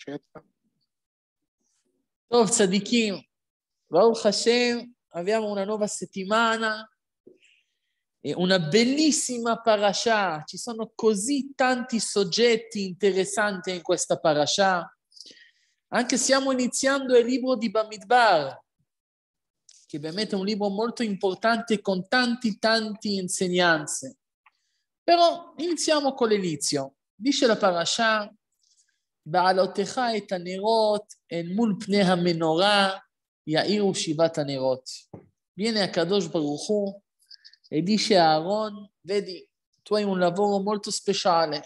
eccetera. Forza di Kim, Baruch Hashem, abbiamo una nuova settimana, e una bellissima parasha, ci sono così tanti soggetti interessanti in questa parasha, anche stiamo iniziando il libro di Bamidbar, che ovviamente è un libro molto importante con tanti tanti insegnanze. Però iniziamo con l'inizio. Dice la parasha, בעלותיך את הנרות אל מול פני המנורה יאירו שבעת הנרות. והנה הקדוש ברוך הוא, אלישע אהרון ודי, תוהי מולבורו מולטוס פשעלה.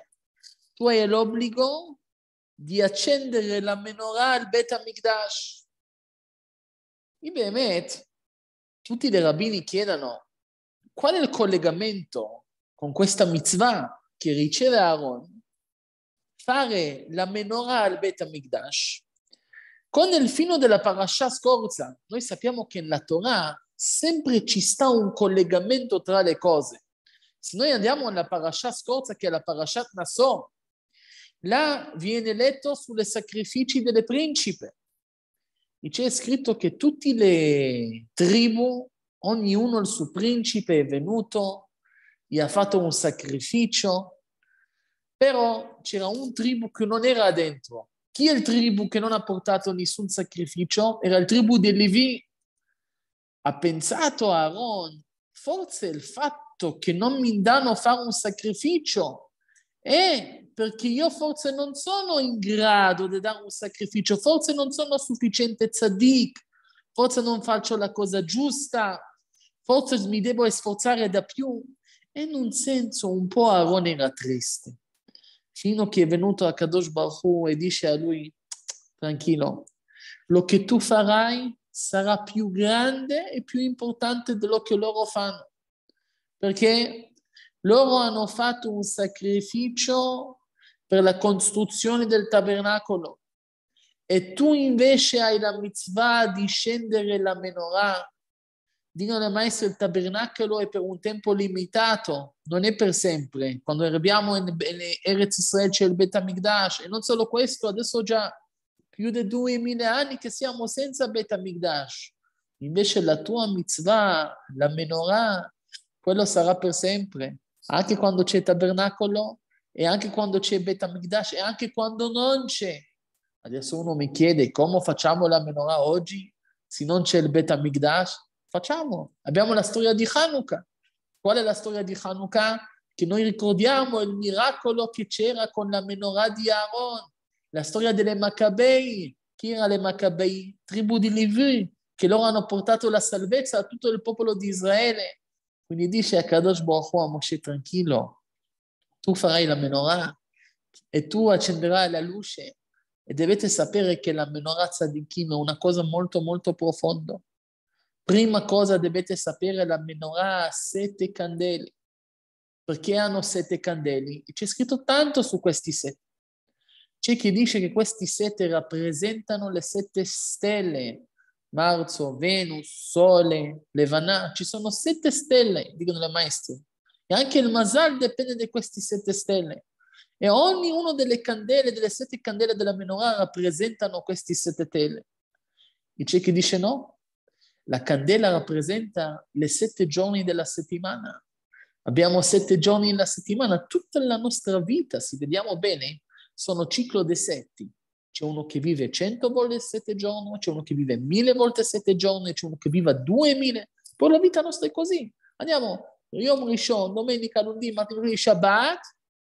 תוהי אל אובליגו דיאצ'נדר אל המנורה על בית המקדש. אם באמת, תותי לרביני קיידנו, כל אל קולגמנטו, קונקווסטה מצווה, כריצ'ה ואהרון, fare la menorah al Bet Amigdash, con il fino della parasha scorsa, noi sappiamo che nella Torah sempre ci sta un collegamento tra le cose. Se noi andiamo nella parasha scorsa, che è la parashat Nassau, là viene letto sulle sacrifici delle principe. E c'è scritto che tutte le tribù, ognuno il suo principe è venuto, gli ha fatto un sacrificio però c'era un tribù che non era dentro. Chi è il tribù che non ha portato nessun sacrificio? Era il tribù di Levi. Ha pensato Aaron, forse il fatto che non mi danno fare un sacrificio è perché io forse non sono in grado di dare un sacrificio, forse non sono sufficiente tzaddik, forse non faccio la cosa giusta, forse mi devo sforzare da più. In un senso un po' Aaron era triste fino che è venuto a Kadosh Baruch e dice a lui, tranquillo, lo che tu farai sarà più grande e più importante di quello che loro fanno, perché loro hanno fatto un sacrificio per la costruzione del tabernacolo e tu invece hai la mitzvah di scendere la menorah Dio non ha mai messo il tabernacolo è per un tempo limitato, non è per sempre. Quando arriviamo in, in Eretz Israel c'è il Bet Amigdash e non solo questo, adesso già più di duemila anni che siamo senza Bet Amigdash. Invece la tua mitzvah, la menorah, quello sarà per sempre, anche quando c'è il tabernacolo e anche quando c'è Bet Amigdash e anche quando non c'è. Adesso uno mi chiede come facciamo la menorah oggi se non c'è il Bet Amigdash? Facciamo. Abbiamo la storia di Hanukkah. Qual è la storia di Hanukkah? Che noi ricordiamo il miracolo che c'era con la menorah di Aaron, la storia delle Maccabei. Chi era le Maccabei? Tribù di Levi, che loro hanno portato la salvezza a tutto il popolo di Israele. Quindi dice a Kadosh Baruch Hu a Moshe, tranquillo, tu farai la menorah e tu accenderai la luce. E dovete sapere che la menorah tzadikim è una cosa molto molto profonda. Prima cosa dovete sapere, la menorah ha sette candeli. Perché hanno sette candeli? C'è scritto tanto su questi sette. C'è chi dice che questi sette rappresentano le sette stelle, Marzo, Venus, Sole, Levanà. Ci sono sette stelle, dicono le maestre. E anche il Masal dipende da queste sette stelle. E ognuna delle candele, delle sette candele della menorah rappresentano questi sette stelle. E c'è chi dice no, la candela rappresenta le sette giorni della settimana. Abbiamo sette giorni nella settimana, tutta la nostra vita, se vediamo bene, sono ciclo dei setti. C'è uno che vive cento volte sette giorni, c'è uno che vive mille volte sette giorni, c'è uno che vive duemila. Poi la vita nostra è così. Andiamo, Yom Rishon, domenica, lunedì, martedì, Shabbat,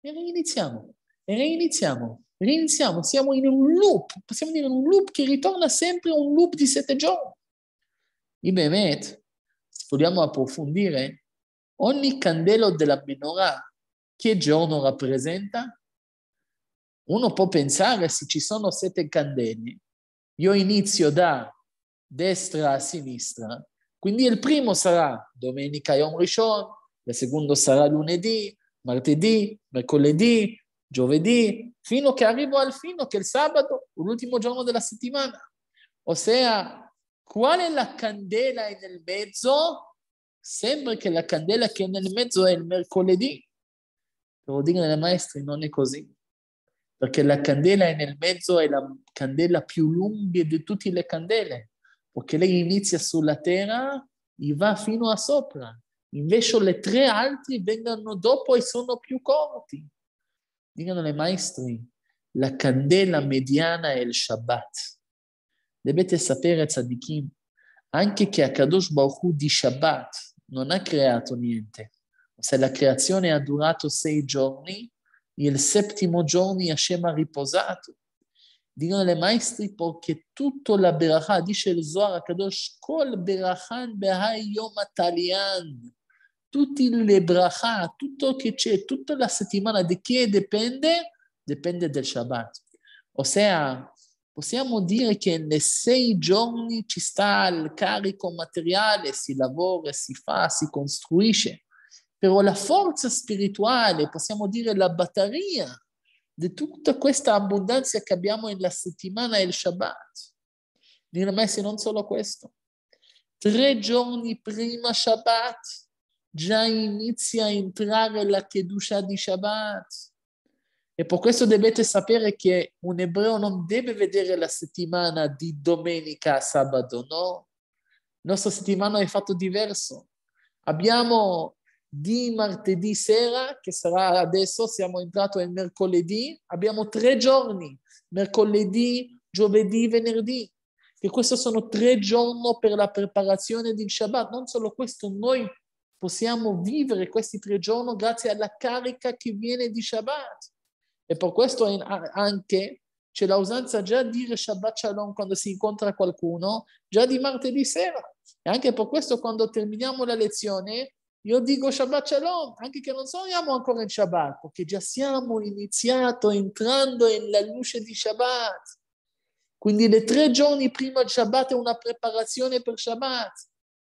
e reiniziamo, e reiniziamo, reiniziamo. Siamo in un loop, possiamo dire un loop che ritorna sempre un loop di sette giorni. Ibemet, vogliamo approfondire, ogni candelo della menorah che giorno rappresenta? Uno può pensare se ci sono sette candeli, io inizio da destra a sinistra, quindi il primo sarà domenica Yom Rishon, il secondo sarà lunedì, martedì, mercoledì, giovedì, fino che arrivo al fino che il sabato, l'ultimo giorno della settimana. Ossia, Qual è la candela nel mezzo? Sembra che la candela che è nel mezzo è il mercoledì. Devo dire ai maestri, non è così. Perché la candela è nel mezzo è la candela più lunga di tutte le candele. Perché lei inizia sulla terra e va fino a sopra. Invece le tre altre vengono dopo e sono più corti. Dicono le maestri, la candela mediana è il Shabbat dovete sapere, tzadikim, anche che Akadosh Baruch Hu di Shabbat non ha creato niente. Se la creazione ha durato sei giorni, il settimo giorno Hashem ha riposato. Dicono le maestri perché tutto la beracha, dice il Zohar Kadosh, kol berachan behai yom atalian. Tutti le beracha, tutto che c'è, tutta la settimana, di che dipende? Dipende del Shabbat. Ossia, possiamo dire che nei sei giorni ci sta il carico materiale, si lavora, si fa, si costruisce, però la forza spirituale, possiamo dire la batteria di tutta questa abbondanza che abbiamo nella settimana è il Shabbat. Nella Messa non solo questo. Tre giorni prima Shabbat già inizia a entrare la Kedusha di Shabbat e per questo dovete sapere che un ebreo non deve vedere la settimana di domenica a sabato, no? La nostra settimana è fatta diverso. Abbiamo di martedì sera, che sarà adesso, siamo entrati nel mercoledì, abbiamo tre giorni, mercoledì, giovedì, venerdì, E questi sono tre giorni per la preparazione del Shabbat. Non solo questo, noi possiamo vivere questi tre giorni grazie alla carica che viene di Shabbat. E per questo in, anche c'è l'usanza già di dire Shabbat Shalom quando si incontra qualcuno, già di martedì sera. E anche per questo quando terminiamo la lezione io dico Shabbat Shalom, anche che non siamo ancora in Shabbat, perché già siamo iniziato entrando nella luce di Shabbat. Quindi le tre giorni prima il Shabbat è una preparazione per Shabbat.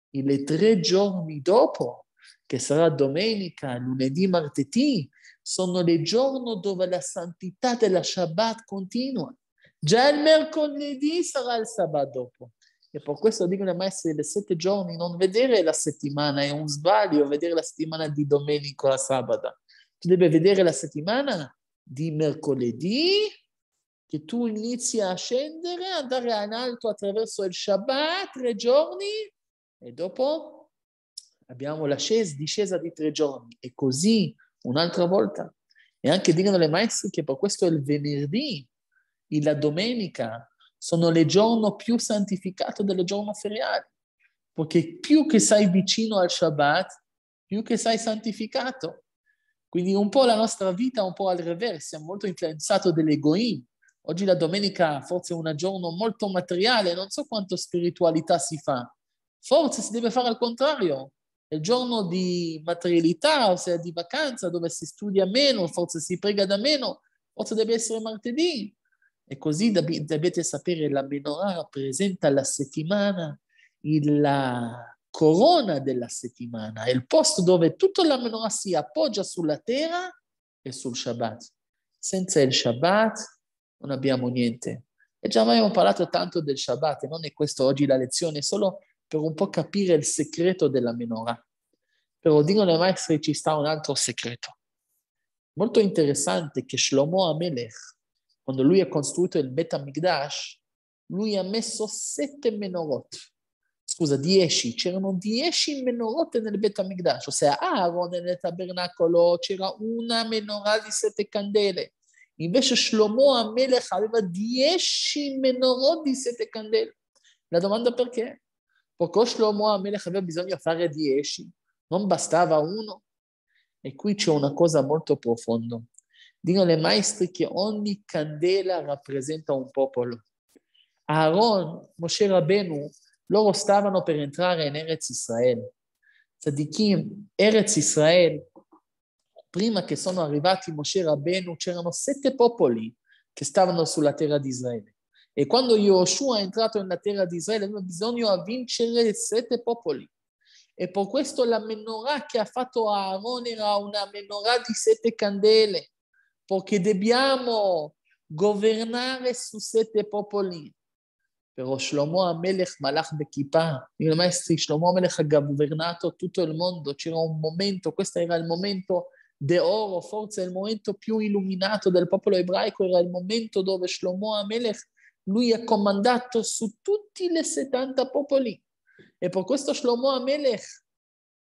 E le tre giorni dopo, che sarà domenica, lunedì, martedì, sono le giorni dove la santità della Shabbat continua. Già il mercoledì sarà il sabato dopo. E per questo dicono i maestri dei sette giorni, non vedere la settimana è un sbaglio, vedere la settimana di domenica a sabato. Tu devi vedere la settimana di mercoledì, che tu inizi a scendere, andare in alto attraverso il Shabbat, tre giorni, e dopo abbiamo la discesa di tre giorni. E così un'altra volta. E anche dicono le maestre che per questo il venerdì e la domenica sono le giorni più santificate delle giorno feriale, perché più che sei vicino al Shabbat, più che sei santificato. Quindi un po' la nostra vita è un po' al reverso, è molto influenzati dall'egoismo. Oggi la domenica forse è un giorno molto materiale, non so quanto spiritualità si fa. Forse si deve fare al contrario, il giorno di materialità, ossia di vacanza, dove si studia meno, forse si prega da meno, forse deve essere martedì. E così dovete sapere la menorah rappresenta la settimana, la corona della settimana, il posto dove tutta la menorah si appoggia sulla terra e sul Shabbat. Senza il Shabbat non abbiamo niente. E già abbiamo parlato tanto del Shabbat, e non è questo oggi la lezione, solo per un po' capire il segreto della menorah però dicono ai maestri ci sta un altro segreto. Molto interessante che Shlomo Amelech, quando lui ha costruito il Bet Amigdash, lui ha messo sette menorot. Scusa, dieci. C'erano dieci menorot nel Bet Amigdash, ossia Aaron nel tabernacolo c'era una menorah di sette candele. Invece Shlomo Amelech aveva dieci menorot di sette candele. La domanda perché? Perché Shlomo Amelech aveva bisogno di fare dieci? Non bastava uno? E qui c'è una cosa molto profonda. Dicono i maestri che ogni candela rappresenta un popolo. Aaron, Moshe Rabbenu, loro stavano per entrare in Eretz Israele. Tzadikim, Eretz Israel, prima che sono arrivati Moshe Rabbenu, c'erano sette popoli che stavano sulla terra di Israele. E quando Yoshua è entrato nella terra di Israele, aveva bisogno di vincere sette popoli. E per questo la menorah che ha fatto Aaron era una menorah di sette candele, perché dobbiamo governare su sette popoli. Però Shlomo Amelech Malach Bekipa, il maestro Shlomo Amelech ha governato tutto il mondo, c'era un momento, questo era il momento d'oro, forse il momento più illuminato del popolo ebraico, era il momento dove Shlomo Amelech lui ha comandato su tutti i 70 popoli. E per questo Shlomo Amelech,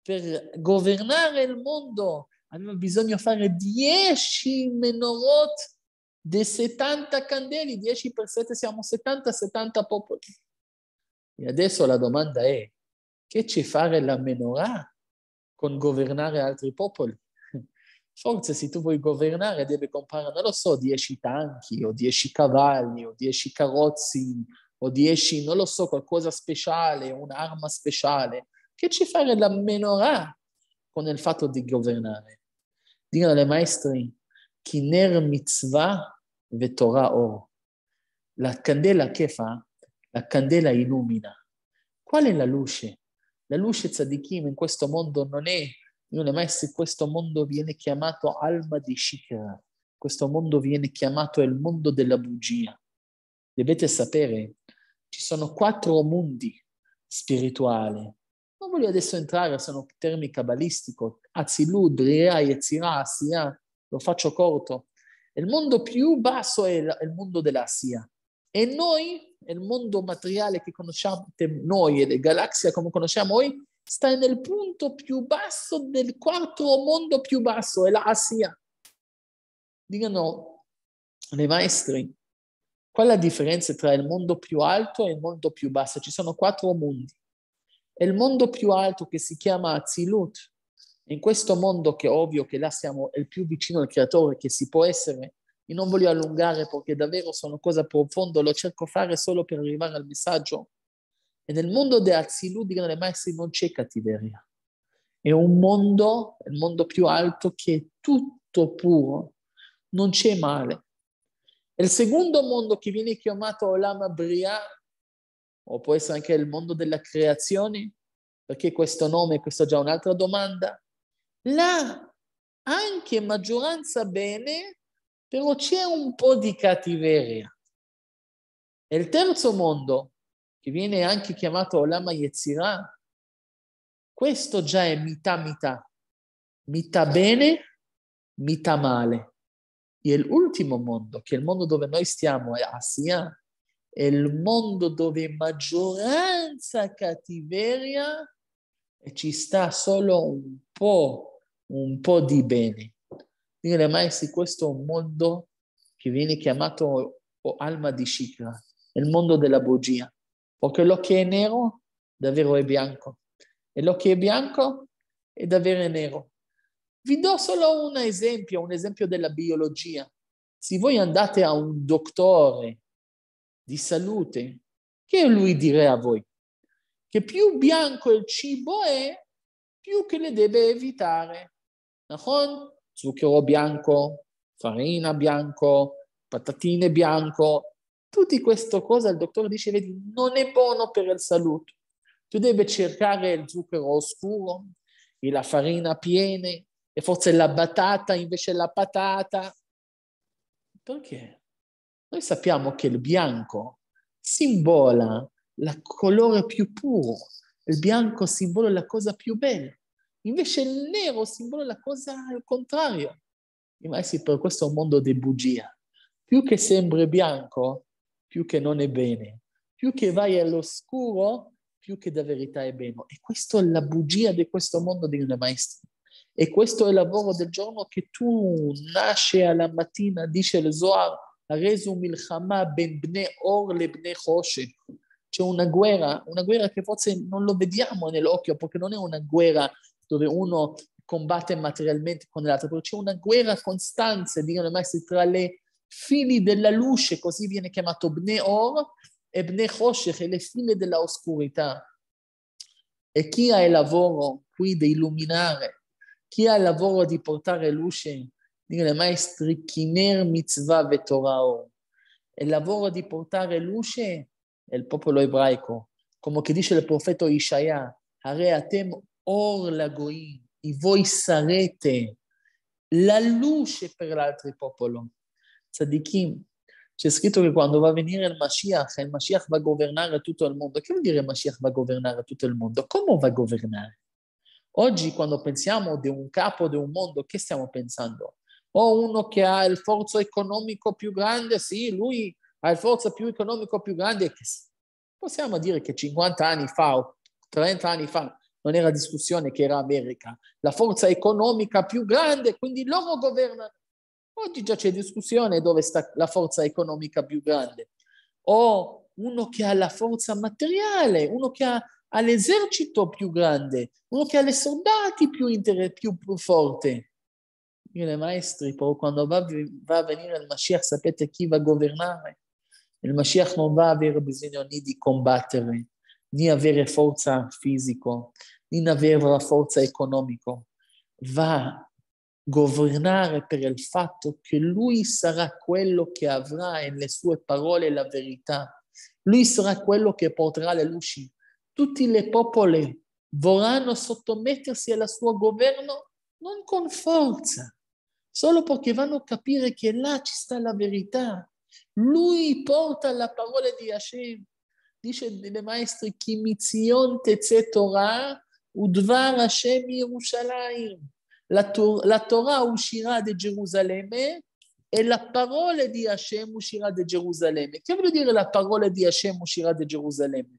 per governare il mondo, aveva bisogno di fare 10 menorot di 70 candeli, 10 per 7 siamo 70, 70 popoli. E adesso la domanda è, che ci fare la menorah con governare altri popoli? Forse se tu vuoi governare devi comprare, non lo so, 10 tanchi o 10 cavalli o 10 carrozzi o 10, non lo so, qualcosa speciale, un'arma speciale, che ci fare la menorah con il fatto di governare. Dicono ai maestri, Kiner mitzvah ve Torah or. La candela che fa? La candela illumina. Qual è la luce? La luce tzadikim in questo mondo non è, non è mai se questo mondo viene chiamato alma di Shikra. Questo mondo viene chiamato il mondo della bugia. Dovete sapere ci sono quattro mondi spirituali. Non voglio adesso entrare, sono termini cabalistico, Azilud, Rea, Yetzirah, Asiya, eh, lo faccio corto. Il mondo più basso è il mondo dell'Asia. E noi, il mondo materiale che conosciamo noi e le galassie come conosciamo noi, sta nel punto più basso del quarto mondo più basso, è l'Asia. Dicono le maestri, Qual è la differenza tra il mondo più alto e il mondo più basso? Ci sono quattro mondi. E il mondo più alto che si chiama Azilut, in questo mondo che è ovvio che là siamo il più vicino al creatore che si può essere, io non voglio allungare perché davvero sono cose profonde, lo cerco fare solo per arrivare al messaggio. E nel mondo di Azilut, dicono le maestri, non c'è cattiveria. È un mondo, il mondo più alto, che è tutto puro, non c'è male il secondo mondo che viene chiamato Olama Briah, o può essere anche il mondo della creazione, perché questo nome, questa è già un'altra domanda, là anche maggioranza bene, però c'è un po' di cattiveria. E il terzo mondo, che viene anche chiamato Olama Yetzirah, questo già è metà metà, metà bene, metà male. E l'ultimo mondo, che è il mondo dove noi stiamo, è Asia, è il mondo dove maggioranza cattiveria e ci sta solo un po', un po' di bene. Dire mai se questo è un mondo che viene chiamato o oh, alma di Shikra, il mondo della bugia, perché lo che è nero davvero è bianco e lo che è bianco è davvero nero. Vi do solo un esempio, un esempio della biologia. Se voi andate a un dottore di salute, che lui dirà a voi? Che più bianco il cibo è, più che le deve evitare. Zucchero bianco, farina bianco, patatine bianco, tutte queste cose il dottore dice, vedi, non è buono per la salute. Tu devi cercare il zucchero oscuro e la farina piena e forse la batata invece la patata. Perché? Noi sappiamo che il bianco simbola il colore più puro, il bianco simbola la cosa più bella, invece il nero simbola la cosa al contrario. I maestri per questo mondo di bugia. Più che sembri bianco, più che non è bene. Più che vai all'oscuro, più che da verità è bene. E questa è la bugia di questo mondo dei maestri. E questo è il lavoro del giorno che tu nasci alla mattina, dice il Zohar, resu milchama ben bne or le bne choshe. C'è una guerra, una guerra che forse non lo vediamo nell'occhio, perché non è una guerra dove uno combatte materialmente con l'altro, però c'è una guerra costante, dicono i maestri, tra le fili della luce, così viene chiamato bne or, e bne choshech, le file dell'oscurità. E chi ha il lavoro qui di illuminare כי al lavoro di portare luce nelle maestri chiner mitzvah ve Torah or. Il lavoro di portare luce nel popolo ebraico, come che dice il profeta Isaia, הרי אתם אור לגויים, יבואי שרתם, ללו שפרלה al tripopolo. Tzadikim, c'è scritto che quando va a venire il Mashiach, il Mashiach va a governare tutto il mondo. Che vuol dire Mashiach va a governare tutto il mondo? Come va a governare? Oggi quando pensiamo di un capo di un mondo, che stiamo pensando? O uno che ha il forzo economico più grande, sì, lui ha il forzo più economico più grande. Possiamo dire che 50 anni fa o 30 anni fa non era discussione che era America, la forza economica più grande, quindi loro governano. Oggi già c'è discussione dove sta la forza economica più grande. O uno che ha la forza materiale, uno che ha all'esercito più grande, uno che ha le soldati più, inter- più, più forte. Dire maestri, poi quando va, va, a venire il Mashiach sapete chi va a governare? Il Mashiach non va a avere bisogno né di combattere, né avere forza fisica, né avere la forza economica. Va a governare per il fatto che lui sarà quello che avrà nelle sue parole la verità. Lui sarà quello che porterà le luci tutti i popoli vorranno sottomettersi al suo governo non con forza, solo perché vanno a capire che là ci sta la verità. Lui porta la parola di Hashem. Dice le maestre, chi mitzion tezze Torah, udvar Hashem Yerushalayim. La, to- la Torah uscirà da Gerusalemme e la parola di Hashem uscirà da Gerusalemme. Che vuol dire la parola di Hashem uscirà da Gerusalemme?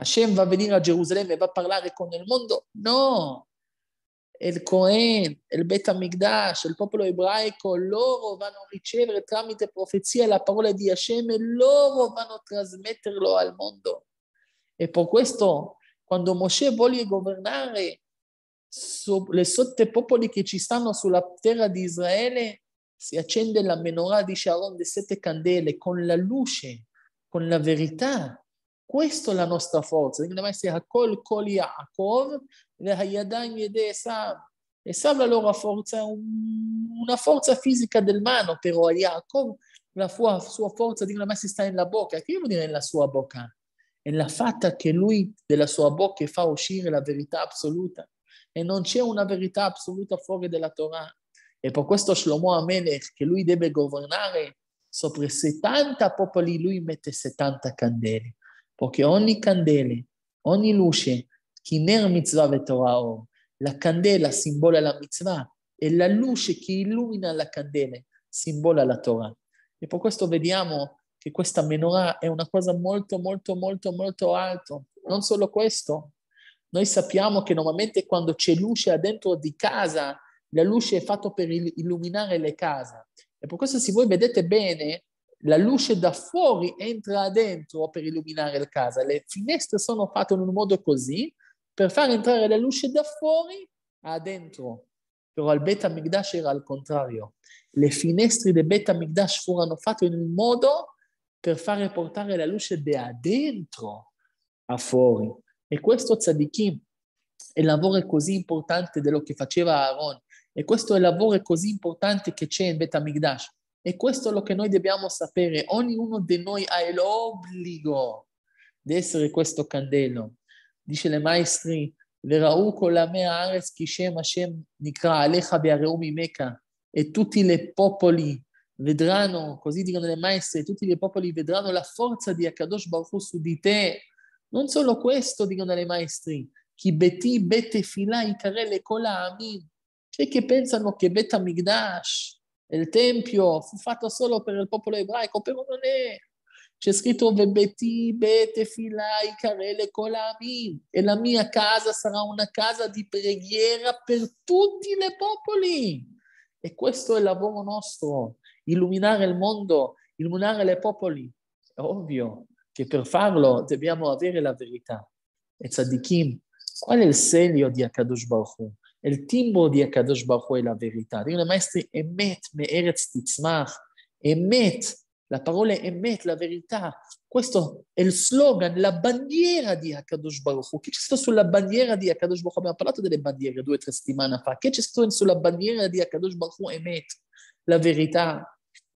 Hashem va a venire a Gerusalemme e va a parlare con il mondo? No! Il Cohen, il Bet Amigdash, il popolo ebraico, loro vanno a ricevere tramite profezia la parola di Hashem e loro vanno a trasmetterlo al mondo. E per questo, quando Mosè vuole governare le popoli che ci stanno sulla terra di Israele, si accende la menorah di Sharon di sette candele con la luce, con la verità, questa è la nostra forza. Dobbiamo essere col col Yaakov, le Hayadayim Yede Esav. Esav la loro forza, una forza fisica del mano, però a Yaakov la sua, sua forza di una sta nella bocca. Che vuol dire nella sua bocca? È la fatta che lui della sua bocca fa uscire la verità assoluta. E non c'è una verità assoluta fuori dalla Torah. E per questo Shlomo Amelech, che lui deve governare sopra 70 popoli, lui mette 70 candele. Perché ogni candele, ogni luce, chi ner mitzvah vetorah or, la candela simbola la mitzvah e la luce che illumina la candela simbola la Torah. E per questo vediamo che questa menorah è una cosa molto, molto, molto, molto alta. Non solo questo, noi sappiamo che normalmente quando c'è luce dentro di casa, la luce è fatta per illuminare le case. E per questo se voi vedete bene, la luce da fuori entra dentro per illuminare la casa. Le finestre sono fatte in un modo così per far entrare la luce da fuori a dentro. Però al Beta Migdash era al contrario. Le finestre del Beta Migdash furono fatte in un modo per far portare la luce da dentro a fuori. E questo tzadikim è il lavoro così importante dello che faceva Aaron. E questo è il lavoro così importante che c'è in Beta Migdash e questo è lo che noi dobbiamo sapere. Ognuno di noi ha l'obbligo di essere questo candelo. Dice le maestri, e tutti i popoli vedranno, così dicono le maestre, tutti i popoli vedranno la forza di Akadosh Baruch su di te. Non solo questo, dicono le maestri, chi che pensano che Bet Amigdash il Tempio fu fatto solo per il popolo ebraico, però non è. C'è scritto Vebeti, Bete, Filai, Carele, Colami, e la mia casa sarà una casa di preghiera per tutti i popoli. E questo è il lavoro nostro, illuminare il mondo, illuminare i popoli. È ovvio che per farlo dobbiamo avere la verità. E tzadikim, qual è il segno di Akadosh Baruch Hu? il אל תימבו די הקדוש ברוך הוא אל הווריטה. maestri, emet me מארץ תצמח, emet, la parola emet, la verità. Questo è il slogan, la bandiera di Akadosh Baruch Hu. Che c'è scritto sulla bandiera di Akadosh Baruch Hu? Abbiamo parlato delle bandiere due o tre settimane fa. Che c'è scritto sulla bandiera di Akadosh Baruch Hu? Emet, la verità.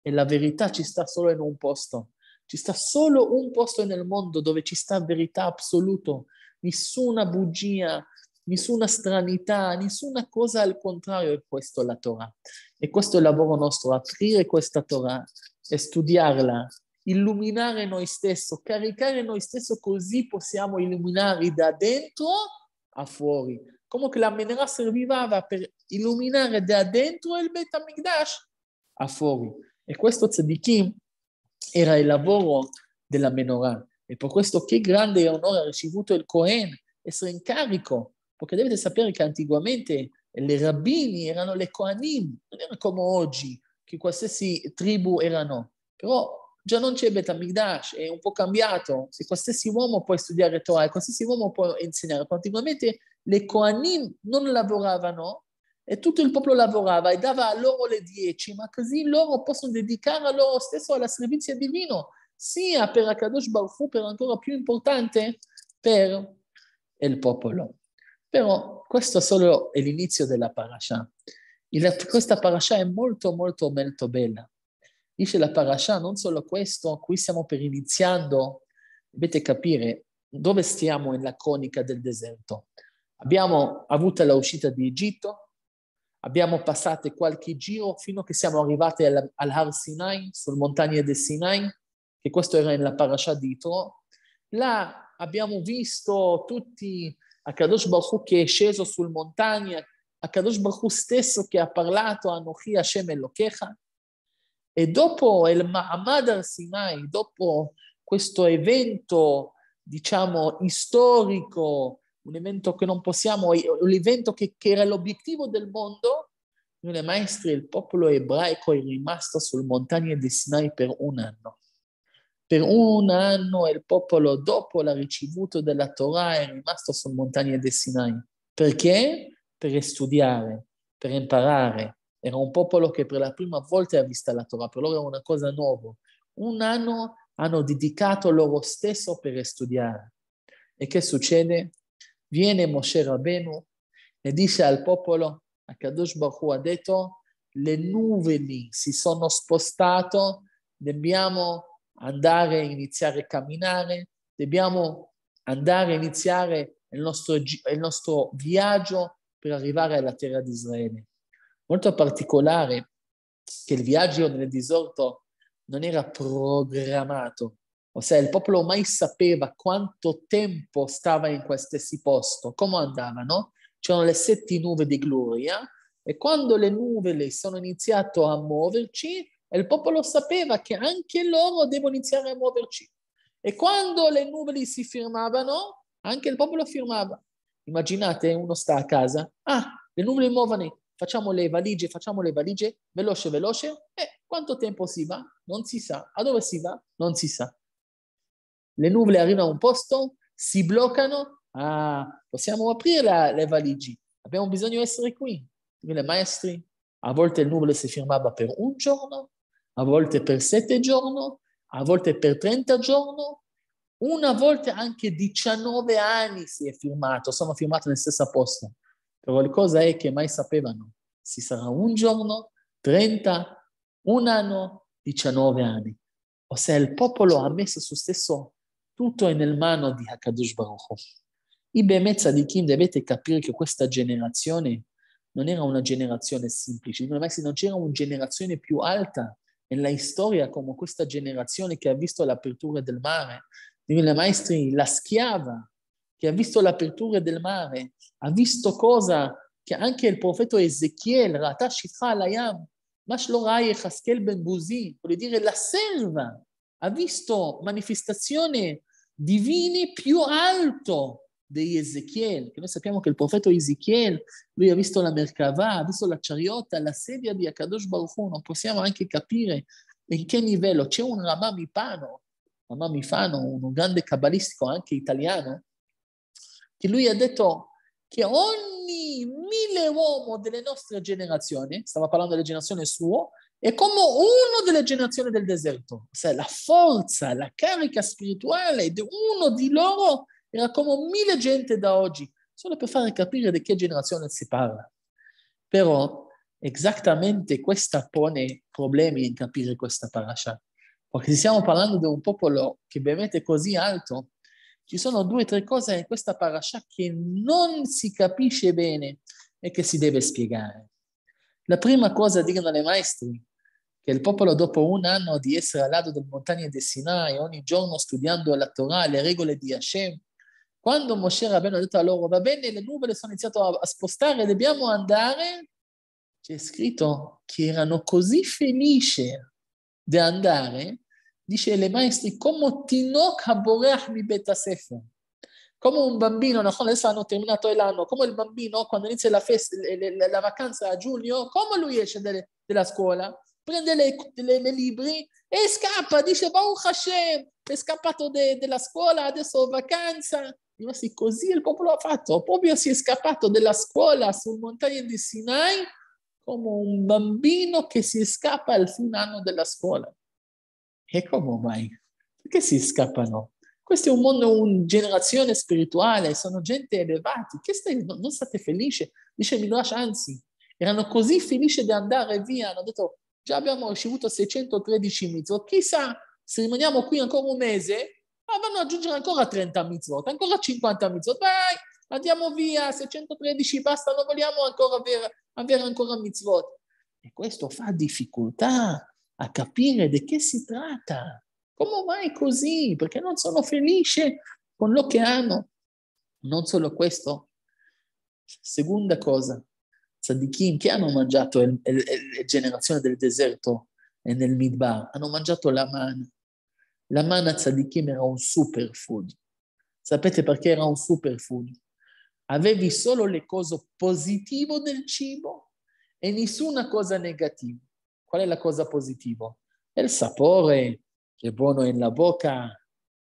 E la verità ci sta solo in un posto. Ci sta solo un posto nel mondo dove ci sta verità assoluta. Nessuna bugia, nessuna stranità, nessuna cosa al contrario è questo la Torah. E questo è il lavoro nostro, aprire questa Torah e studiarla, illuminare noi stessi, caricare noi stessi così possiamo illuminare da dentro a fuori. Come che la menerà serviva per illuminare da dentro il Bet HaMikdash a fuori. E questo tzedikim era il lavoro della menorah. E per questo che grande onore ha ricevuto il Cohen, essere in carico perché dovete sapere che antiguamente le rabbini erano le Koanim, non era come oggi, che qualsiasi tribù erano. Però già non c'è Betamigdash, è un po' cambiato. Se qualsiasi uomo può studiare Torah, qualsiasi uomo può insegnare. Continuamente le Koanim non lavoravano e tutto il popolo lavorava e dava a loro le dieci, ma così loro possono dedicare a loro stesso alla servizia divino, sia per Akadosh Baruch Hu, per ancora più importante, per il popolo. Però questo solo è l'inizio della parasha. Il, questa parasha è molto, molto, molto bella. Dice la parasha, non solo questo, qui stiamo per iniziando, dovete capire dove stiamo nella cronica del deserto. Abbiamo avuto l'uscita di Egitto, abbiamo passato qualche giro fino a che siamo arrivati al, al Har Sinai, sulle montagne del Sinai, che questo era nella parasha di Itro. Là abbiamo visto tutti Akadosh Baruch che è sceso sul montagna, Akadosh Baruch stesso che ha parlato a Nochi Hashem Elokecha. E dopo il Mahamad al-Sinai, dopo questo evento, diciamo, storico, un evento che non possiamo, l'evento che, che era l'obiettivo del mondo, Signore Maestri, il popolo ebraico è rimasto sul montagna di Sinai per un anno. Per un anno il popolo, dopo la ricevuta della Torah, è rimasto sulla montagna del Sinai. Perché? Per studiare, per imparare. Era un popolo che per la prima volta ha visto la Torah, per loro era una cosa nuova. Un anno hanno dedicato loro stesso per studiare. E che succede? Viene Moshe Rabenu e dice al popolo, a Kadosh Baruch Hu ha detto, le nuvole si sono spostate, dobbiamo andare, iniziare a camminare, dobbiamo andare a iniziare il nostro, il nostro viaggio per arrivare alla terra di Israele. Molto particolare che il viaggio nel deserto non era programmato, ossia il popolo mai sapeva quanto tempo stava in qualsiasi posto, come andavano, c'erano le sette nuvole di gloria e quando le nuvole sono iniziate a muoverci, e il popolo sapeva che anche loro devono iniziare a muoverci. E quando le nuvole si firmavano, anche il popolo firmava. Immaginate, uno sta a casa, ah, le nuvole muovono, facciamo le valigie, facciamo le valigie, veloce, veloce. E eh, quanto tempo si va? Non si sa. A dove si va? Non si sa. Le nuvole arrivano a un posto, si bloccano, ah, possiamo aprire la, le valigie, abbiamo bisogno di essere qui. Quindi, maestri, a volte il nuvole si firmava per un giorno, a volte per sette giorni, a volte per 30 giorni, una volta anche 19 anni si è firmato, sono firmato nel stesso posto. Però la cosa è che mai sapevano, si sarà un giorno, 30, un anno, 19 anni. Ossia il popolo ha messo su stesso tutto è nel mano di Hakadush Baruch I I di Sadikim dovete capire che questa generazione non era una generazione semplice, non c'era una generazione più alta nella storia come questa generazione che ha visto l'apertura del mare. Divina Maestri, la schiava che ha visto l'apertura del mare, ha visto cosa che anche il profeta Ezechiel, Rata Shifra al-Ayam, Mashlorai Echaschel ben Buzi, vuol dire la serva, ha visto manifestazioni divine più alto di Ezechiel, che noi sappiamo che il profeta Ezechiel, lui ha visto la Merkava, ha visto la Ceriota, la sedia di Akadosh Baruch Hu, non possiamo anche capire in che livello. C'è un Ramà Mipano, Ramà Mifano, un grande cabalistico anche italiano, che lui ha detto che ogni mille uomo delle nostre generazioni, stava parlando della generazione sua, è come uno delle generazioni del deserto, cioè la forza, la carica spirituale di uno di loro era come mille gente da oggi, solo per far capire di che generazione si parla. Però esattamente questa pone problemi in capire questa parasha, perché se stiamo parlando di un popolo che veramente è così alto, ci sono due o tre cose in questa parasha che non si capisce bene e che si deve spiegare. La prima cosa dicono le maestri, che il popolo dopo un anno di essere al lato delle montagne del Sinai, ogni giorno studiando la Torah, le regole di Hashem, quando Moshe Rabbeinu ha detto a loro, va bene, le nuvole sono iniziate a spostare, dobbiamo andare, c'è scritto che erano così felici di andare, dice le maestri, come Tinok Haboreach mi Betasefer, come un bambino, adesso hanno terminato l'anno, come il bambino quando inizia la, festa, la vacanza a giugno, come lui esce dalla scuola? prende le, le, le, libri e scappa, dice Baruch Hashem, è scappato dalla scuola, adesso ho vacanza, Rossi, così il popolo ha fatto, proprio si è scappato dalla scuola sul montagna di Sinai come un bambino che si scappa al fine anno della scuola. E come mai? Perché si scappano? Questo è un mondo, una generazione spirituale, sono gente elevata. Che stai, non, non state felici? Dice Midrash, anzi, erano così felici di andare via, hanno detto, già abbiamo ricevuto 613 mitzvot, chissà se rimaniamo qui ancora un mese, Ah, vanno ad aggiungere ancora 30 mitzvot, ancora 50 mitzvot. Vai, andiamo via, 613, basta, non vogliamo ancora avere, avere ancora mitzvot. E questo fa difficoltà a capire di che si tratta. Come mai così? Perché non sono felice con lo che hanno. Non solo questo. Seconda cosa, tzadikim che hanno mangiato la generazione del deserto e nel Midbar, hanno mangiato la manna la manna tzadikim era un superfood. Sapete perché era un superfood? Avevi solo le cose positive del cibo e nessuna cosa negativa. Qual è la cosa positiva? È il sapore, che è buono in la bocca.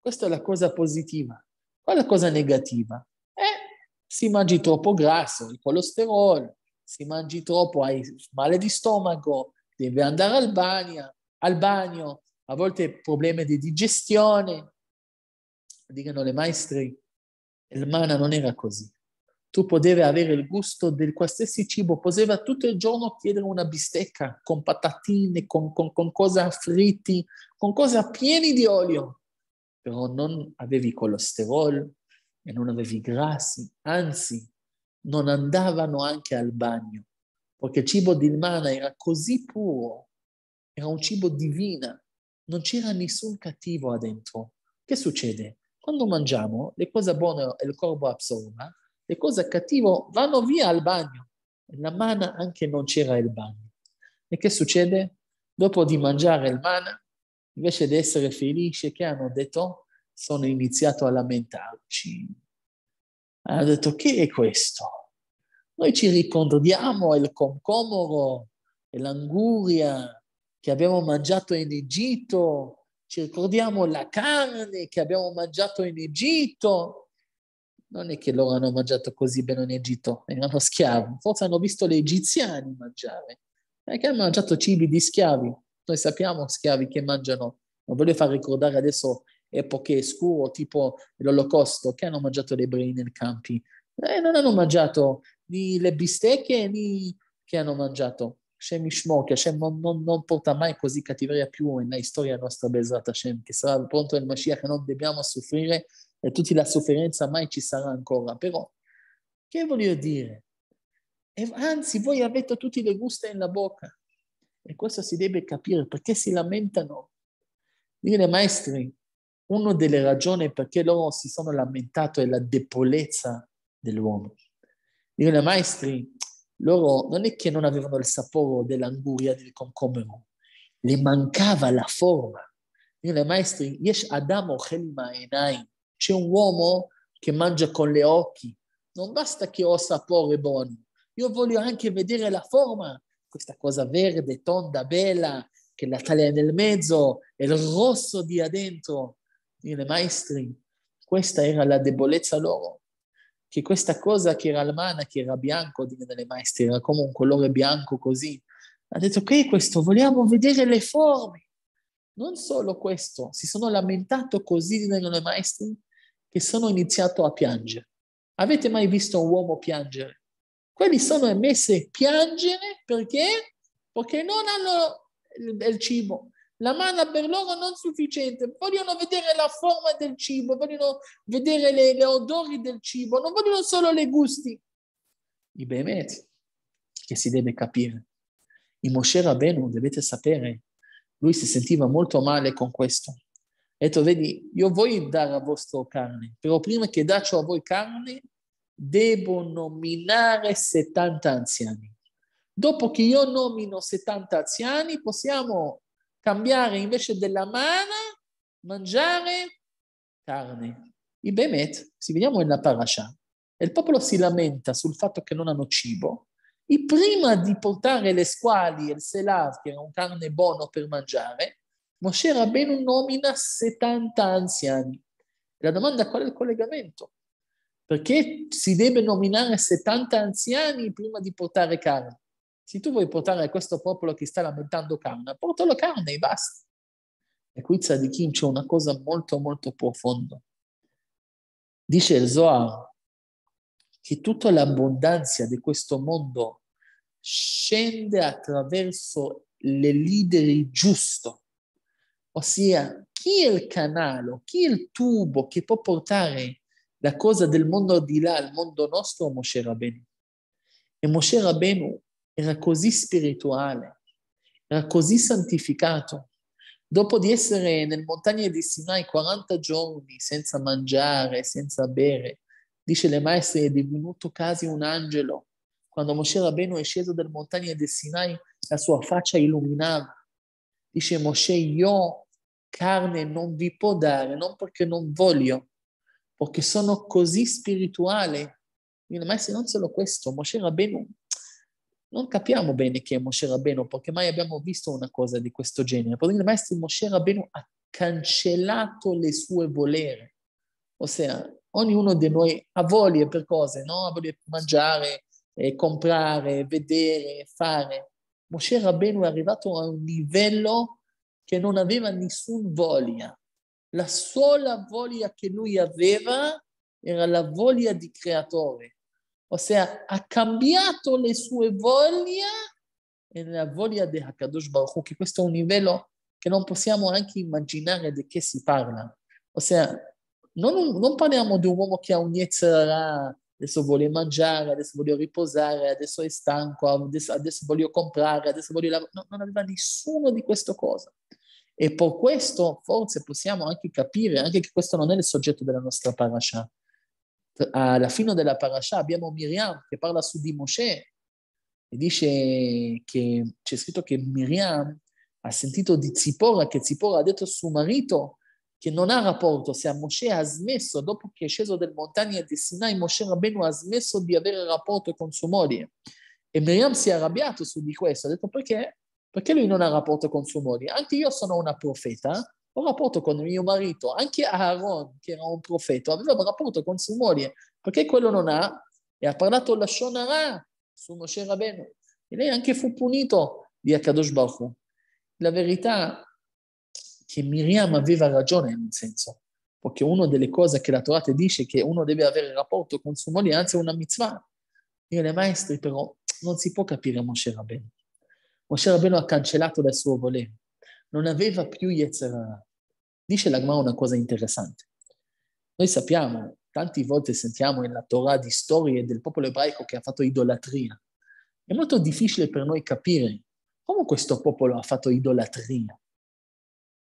Questa è la cosa positiva. Qual è la cosa negativa? Eh, si mangi troppo grasso, il colesterolo, si mangi troppo, hai male di stomaco, devi andare al bagno, al bagno a volte problemi di digestione, dicono le maestre, il mana non era così. Tu potevi avere il gusto del qualsiasi cibo, poteva tutto il giorno chiedere una bistecca con patatine, con, con, con cose fritti, con cose piene di olio, però non avevi colesterolo e non avevi grassi, anzi non andavano anche al bagno, perché il cibo di mana era così puro, era un cibo divino, non c'era nessun cattivo dentro. Che succede? Quando mangiamo, le cose buone il corpo assorba, le cose cattive vanno via al bagno. La mana anche non c'era il bagno. E che succede? Dopo di mangiare il mana, invece di essere felice, che hanno detto? Sono iniziato a lamentarci. Hanno detto, che è questo? Noi ci ricordiamo il concomoro, l'anguria, che abbiamo mangiato in Egitto, ci ricordiamo la carne che abbiamo mangiato in Egitto. Non è che loro hanno mangiato così bene in Egitto, erano schiavi, forse hanno visto gli egiziani mangiare, perché hanno mangiato cibi di schiavi. Noi sappiamo schiavi che mangiano, non voglio far ricordare adesso epoche scure, tipo l'olocausto, che hanno mangiato gli ebrei nei campi. Eh, non hanno mangiato né le bistecche né che hanno mangiato. השם ישמור, che Hashem non, non, non porta mai così cattiveria più nella storia nostra Bezrat Hashem, che sarà pronto il Mashiach e non dobbiamo soffrire e tutta la sofferenza mai ci sarà ancora. Però, che voglio dire? E anzi, voi avete tutti le guste nella bocca. E questo si deve capire, perché si lamentano. Dire, maestri, una delle ragioni perché loro si sono lamentati è la debolezza dell'uomo. Dire, maestri, loro non è che non avevano il sapore dell'anguria, del concomero, le mancava la forma. Nelle maestri, Yesh Adam Ochelma Enaim, c'è un uomo che mangia con le occhi, non basta che ho sapore buono, io voglio anche vedere la forma, questa cosa verde, tonda, bella, che la taglia nel mezzo, e il rosso di dentro. Nelle maestri, questa era la debolezza loro che questa cosa che era almana, che era bianco, dire nelle maestre, era come un colore bianco così, ha detto che okay, questo, vogliamo vedere le forme. Non solo questo, si sono lamentato così nelle maestre che sono iniziato a piangere. Avete mai visto un uomo piangere? Quelli sono messi a piangere perché? Perché non hanno il, il cibo. La manna per loro non è sufficiente, vogliono vedere la forma del cibo, vogliono vedere le, le odori del cibo, non vogliono solo le gusti. I Behemet, che si deve capire. I Moshe Rabbeinu, dovete sapere, lui si sentiva molto male con questo. Ha detto, vedi, io voglio dare a vostro carne, però prima che daccio a voi carne, devo nominare 70 anziani. Dopo che io nomino 70 anziani, possiamo cambiare invece della mana, mangiare carne. I Bemet, si vediamo nella parasha, e il popolo si lamenta sul fatto che non hanno cibo, e prima di portare le squali e il selav, che era un carne buono per mangiare, Moshe Rabbeinu nomina 70 anziani. La domanda è qual è il collegamento? Perché si deve nominare 70 anziani prima di portare carne? Se tu vuoi portare a questo popolo che sta lamentando carne, portalo carne e basta. E qui Tzadikim c'è una cosa molto molto profonda. Dice il Zohar che tutta l'abbondanza di questo mondo scende attraverso le leader giusto, ossia chi è il canale, chi è il tubo che può portare la cosa del mondo di là al mondo nostro, Moshe Rabenu. E Moshe Rabenu era così spirituale, era così santificato. Dopo di essere nel montagne di Sinai 40 giorni senza mangiare, senza bere, dice le maestre, è divenuto quasi un angelo. Quando Moshe Rabbeinu è sceso dal montagne di Sinai, la sua faccia illuminava. Dice Moshe, io carne non vi può dare, non perché non voglio, perché sono così spirituale. Il maestro non solo questo, Moshe Rabbeinu non capiamo bene chi è Moshe Rabbeinu, perché mai abbiamo visto una cosa di questo genere. Il maestro Moshe Rabbeinu ha cancellato le sue volere. Ossia, ognuno di noi ha voglie per cose, no? Ha voglie per mangiare, eh, comprare, vedere, fare. Moshe Rabbeinu è arrivato a un livello che non aveva nessun voglia. La sola voglia che lui aveva era la voglia di creatore ossia ha cambiato le sue voglie e la voglia di Hakadosh Baruch che questo è un livello che non possiamo anche immaginare di che si parla. Ossia, non, non parliamo di un uomo che ha un Yetzirah, adesso vuole mangiare, adesso voglio riposare, adesso è stanco, adesso, adesso voglio comprare, adesso voglio lavorare. No, non aveva nessuno di queste cose. E per questo forse possiamo anche capire anche che questo non è il soggetto della nostra parasha alla fine della parasha abbiamo Miriam che parla su di Mosè e dice che c'è scritto che Miriam ha sentito di Zippora che Zippora ha detto a suo marito che non ha rapporto, se a Mosè ha smesso, dopo che è sceso dal montagna di Sinai, Mosè Rabbenu ha smesso di avere rapporto con sua moglie. E Miriam si è arrabbiato su di questo, ha detto perché? Perché lui non ha rapporto con sua moglie? Anche io sono una profeta, un rapporto con mio marito, anche Aaron, che era un profeta, aveva un rapporto con sua moglie, perché quello non ha? E ha parlato la Shonara su Moshe Rabbeinu. E lei anche fu punito di Akadosh Baruch La verità è che Miriam aveva ragione in un senso, perché una delle cose che la Torah ti dice è che uno deve avere rapporto con sua moglie, anzi una mitzvah. Io le maestri però non si può capire Moshe Rabbeinu. Moshe Rabbeinu ha cancellato dal suo volere non aveva più Yetzerara. Dice l'Agma una cosa interessante. Noi sappiamo, tante volte sentiamo nella Torah di storie del popolo ebraico che ha fatto idolatria. È molto difficile per noi capire come questo popolo ha fatto idolatria.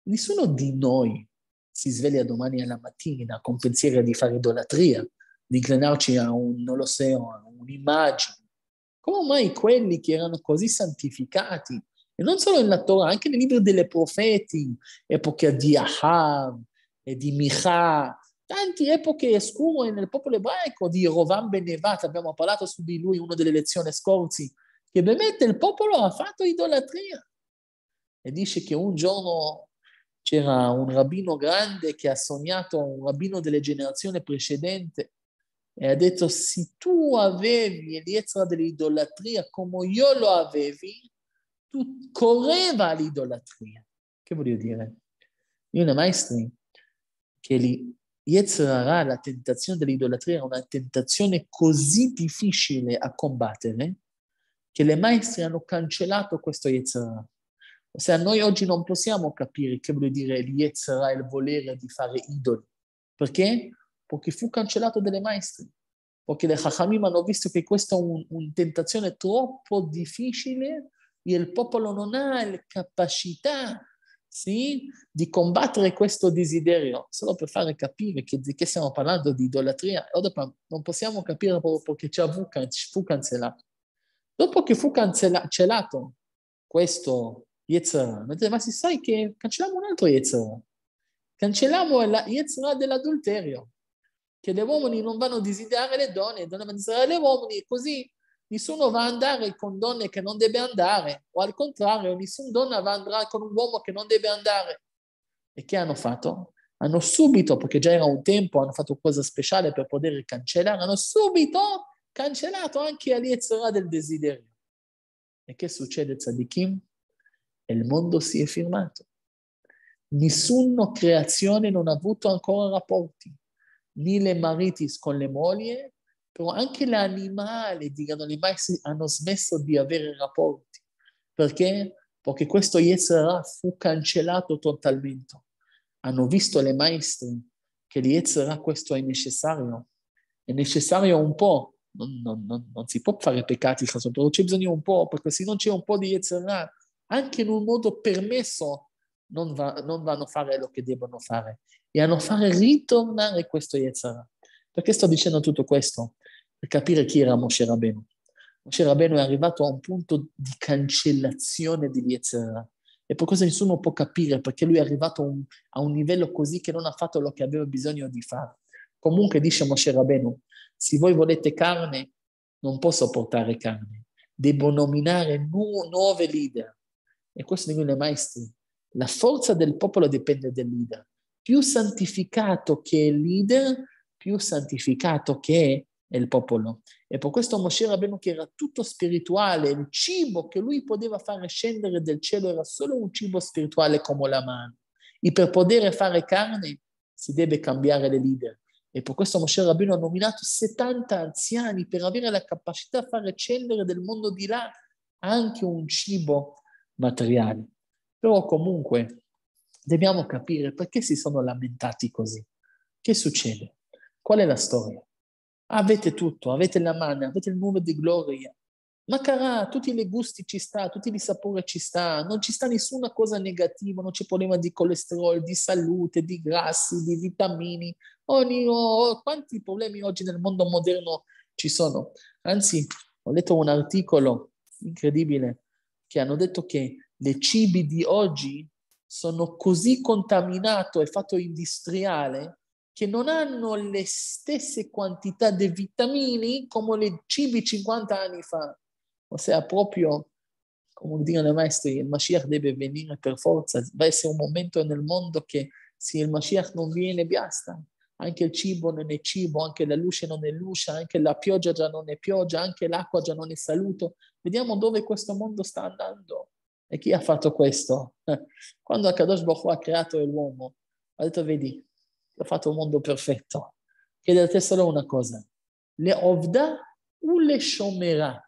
Nessuno di noi si sveglia domani alla mattina con pensiero di fare idolatria, di clenarci a un, non lo so, a un'immagine. Come mai quelli che erano così santificati, e non solo nella Torah, anche nei libri delle profeti, epoca di Ahab e di Micha, tante epoche scure nel popolo ebraico, di Rovan Benevat, abbiamo parlato su di lui in una delle lezioni scorse, che veramente il popolo ha fatto idolatria. E dice che un giorno c'era un rabbino grande che ha sognato un rabbino delle generazioni precedenti e ha detto se tu avevi l'ietra dell'idolatria come io lo avevi, correva all'idolatria. Che voglio dire? Io nei maestri che li, Yetzirah, la tentazione dell'idolatria, era una tentazione così difficile a combattere che le maestri hanno cancellato questo Yetzirah. Ossia, noi oggi non possiamo capire che vuol dire il il volere di fare idoli. Perché? Perché fu cancellato dalle maestri. Perché le Chachamim hanno visto che questa è una un tentazione troppo difficile il popolo non ha la capacità sì, di combattere questo desiderio, solo per fare capire che, di che stiamo parlando di idolatria. non possiamo capire proprio perché ci fu cancellato. Dopo che fu cancellato questo Yetzirah, ma si sa che cancelliamo un altro Yetzirah. Cancelliamo la Yetzirah dell'adulterio, che gli uomini non vanno a desiderare le donne, le donne vanno a desiderare gli uomini, così nessuno va a andare con donne che non deve andare, o al contrario, nessuna donna va a andare con un uomo che non deve andare. E che hanno fatto? Hanno subito, perché già era un tempo, hanno fatto cosa speciale per poter cancellare, hanno subito cancellato anche Aliezerà del desiderio. E che succede, Tzadikim? Il mondo si è firmato. Nessuna creazione non ha avuto ancora rapporti, né le mariti con le mogli, però anche le animali, gli animali hanno smesso di avere rapporti. Perché? Perché questo Yetzirah fu cancellato totalmente. Hanno visto le maestre che l'Yetzirah questo è necessario. È necessario un po', non, non, non, non si può fare peccati, però c'è bisogno un po', perché se non c'è un po' di Yetzirah, anche in un modo permesso, non, va, non vanno a fare quello che devono fare. E hanno fatto ritornare questo Yetzirah. Perché sto dicendo tutto questo? per capire chi era Moshe Rabbeinu. Moshe Rabbeinu è arrivato a un punto di cancellazione di Yetzirah. E per cosa nessuno può capire, perché lui è arrivato a un, a un, livello così che non ha fatto quello che aveva bisogno di fare. Comunque dice Moshe Rabbeinu, se voi volete carne, non posso portare carne. Devo nominare nu- nuove leader. E questo dicono i maestri. La forza del popolo dipende dal leader. Più santificato che è il leader, più santificato che è e il popolo. E per questo Moshe Rabbeinu che era tutto spirituale, il cibo che lui poteva fare scendere del cielo era solo un cibo spirituale come la mano. E per poter fare carne si deve cambiare le leader. E per questo Moshe Rabbeinu ha nominato 70 anziani per avere la capacità di fare scendere del mondo di là anche un cibo materiale. Però comunque dobbiamo capire perché si sono lamentati così. Che succede? Qual è la storia? Avete tutto, avete la manna, avete il nome di gloria. Ma cara, tutti i gusti ci sta, tutti i sapori ci sta, non ci sta nessuna cosa negativa, non c'è problema di colesterolo, di salute, di grassi, di vitamini. Ogni, oh, quanti problemi oggi nel mondo moderno ci sono? Anzi, ho letto un articolo incredibile che hanno detto che le cibi di oggi sono così contaminato e fatto industriale che non hanno le stesse quantità di vitamine come le cibi 50 anni fa. Ossia, proprio, come dicono i maestri, il Mashiach deve venire per forza, deve essere un momento nel mondo che se il Mashiach non viene, basta. Anche il cibo non è cibo, anche la luce non è luce, anche la pioggia già non è pioggia, anche l'acqua già non è saluto. Vediamo dove questo mondo sta andando. E chi ha fatto questo? Quando Akadosh Baruch ha creato l'uomo, ha detto, vedi, ho fatto un mondo perfetto. Chiedete solo una cosa, le ovda o le shomera?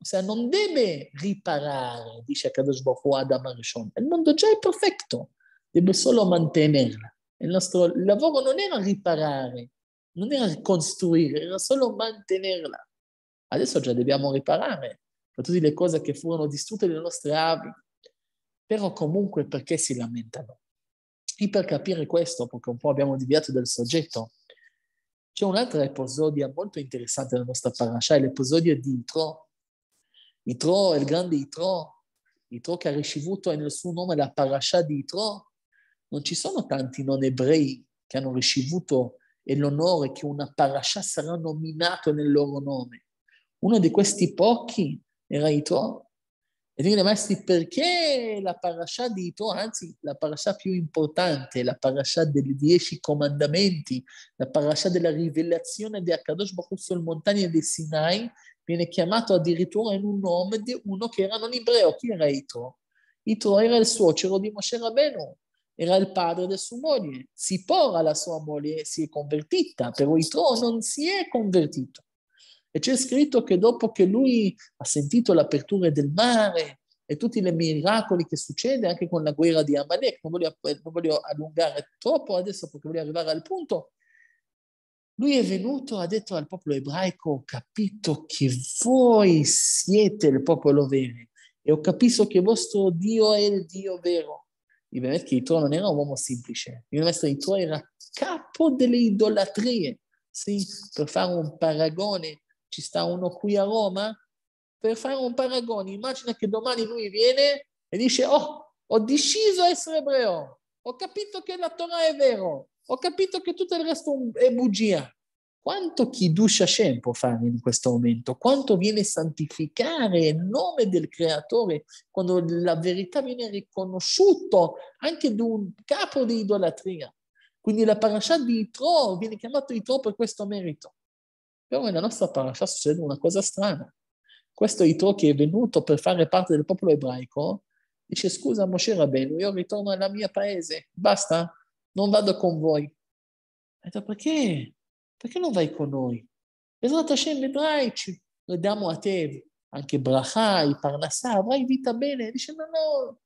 Ossia, non deve riparare, dice Akadosh Baruch Hu Adam Arishon. Il mondo già è perfetto, deve solo mantenerla. Il nostro lavoro non era riparare, non era ricostruire, era solo mantenerla. Adesso già dobbiamo riparare per tutte le cose che furono distrutte dalle nostre avi. Però comunque perché si lamentano? Sì, per capire questo, perché un po' abbiamo deviato dal soggetto, c'è un'altra episodio molto interessante della nostra parasha, è cioè, l'episodio di Itro. Itro, il grande Itro, Itro che ha ricevuto nel suo nome la parasha di Itro. Non ci sono tanti non ebrei che hanno ricevuto l'onore che una parasha sarà nominata nel loro nome. Uno di questi pochi era Itro, e dire, maestri, perché la parasha di Ito, anzi la parasha più importante, la parasha dei dieci comandamenti, la parasha della rivelazione di Akadosh Baruch sul montagna di Sinai, viene chiamato addirittura in un nome di uno che era non ebreo. Chi era Ito? Ito era il suocero di Moshe Rabbeinu, era il padre di sua moglie. Sipora, la sua moglie, si è convertita, però Ito non si è convertito. E c'è scritto che dopo che lui ha sentito l'apertura del mare e tutti i miracoli che succede anche con la guerra di Amalek, non voglio, non voglio allungare troppo adesso perché voglio arrivare al punto, lui è venuto, e ha detto al popolo ebraico, ho capito che voi siete il popolo vero e ho capito che vostro Dio è il Dio vero. E באמת che Yitro non era un uomo semplice, il nostro Yitro era capo delle idolatrie. Sì, per fare un paragone ci sta uno qui a Roma, per fare un paragone, immagina che domani lui viene e dice, oh, ho deciso di essere ebreo, ho capito che la Torah è vero, ho capito che tutto il resto è bugia. Quanto Kiddush Hashem può fare in questo momento? Quanto viene santificare il nome del Creatore quando la verità viene riconosciuta anche da un capo di idolatria? Quindi la parasha di Itro viene chiamata Itro per questo merito. Però nella nostra parasha succede una cosa strana. Questo Itro che è venuto per fare parte del popolo ebraico dice scusa Moshe Rabbeinu, io ritorno al mio paese, basta, non vado con voi. E detto perché? Perché non vai con noi? Esatto, Hashem vedrai, ci diamo a te anche Brachai, Parnassah, avrai vita bene. Dice no, no,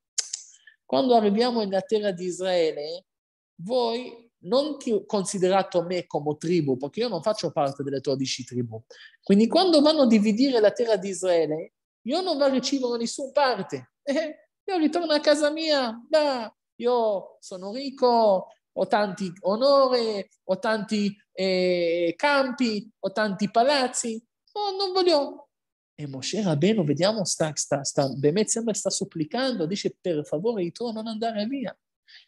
quando arriviamo nella terra di Israele, voi non ti ho considerato me come tribù, perché io non faccio parte delle 12 tribù. Quindi quando vanno a dividere la terra di Israele, io non la ricevo da nessuna parte. Eh, io ritorno a casa mia, bah, io sono ricco, ho tanti onori, ho tanti eh, campi, ho tanti palazzi, no, non voglio. E Moshe Rabbeinu, vediamo, sta, sta, sta, sta supplicando, dice per favore tu non andare via.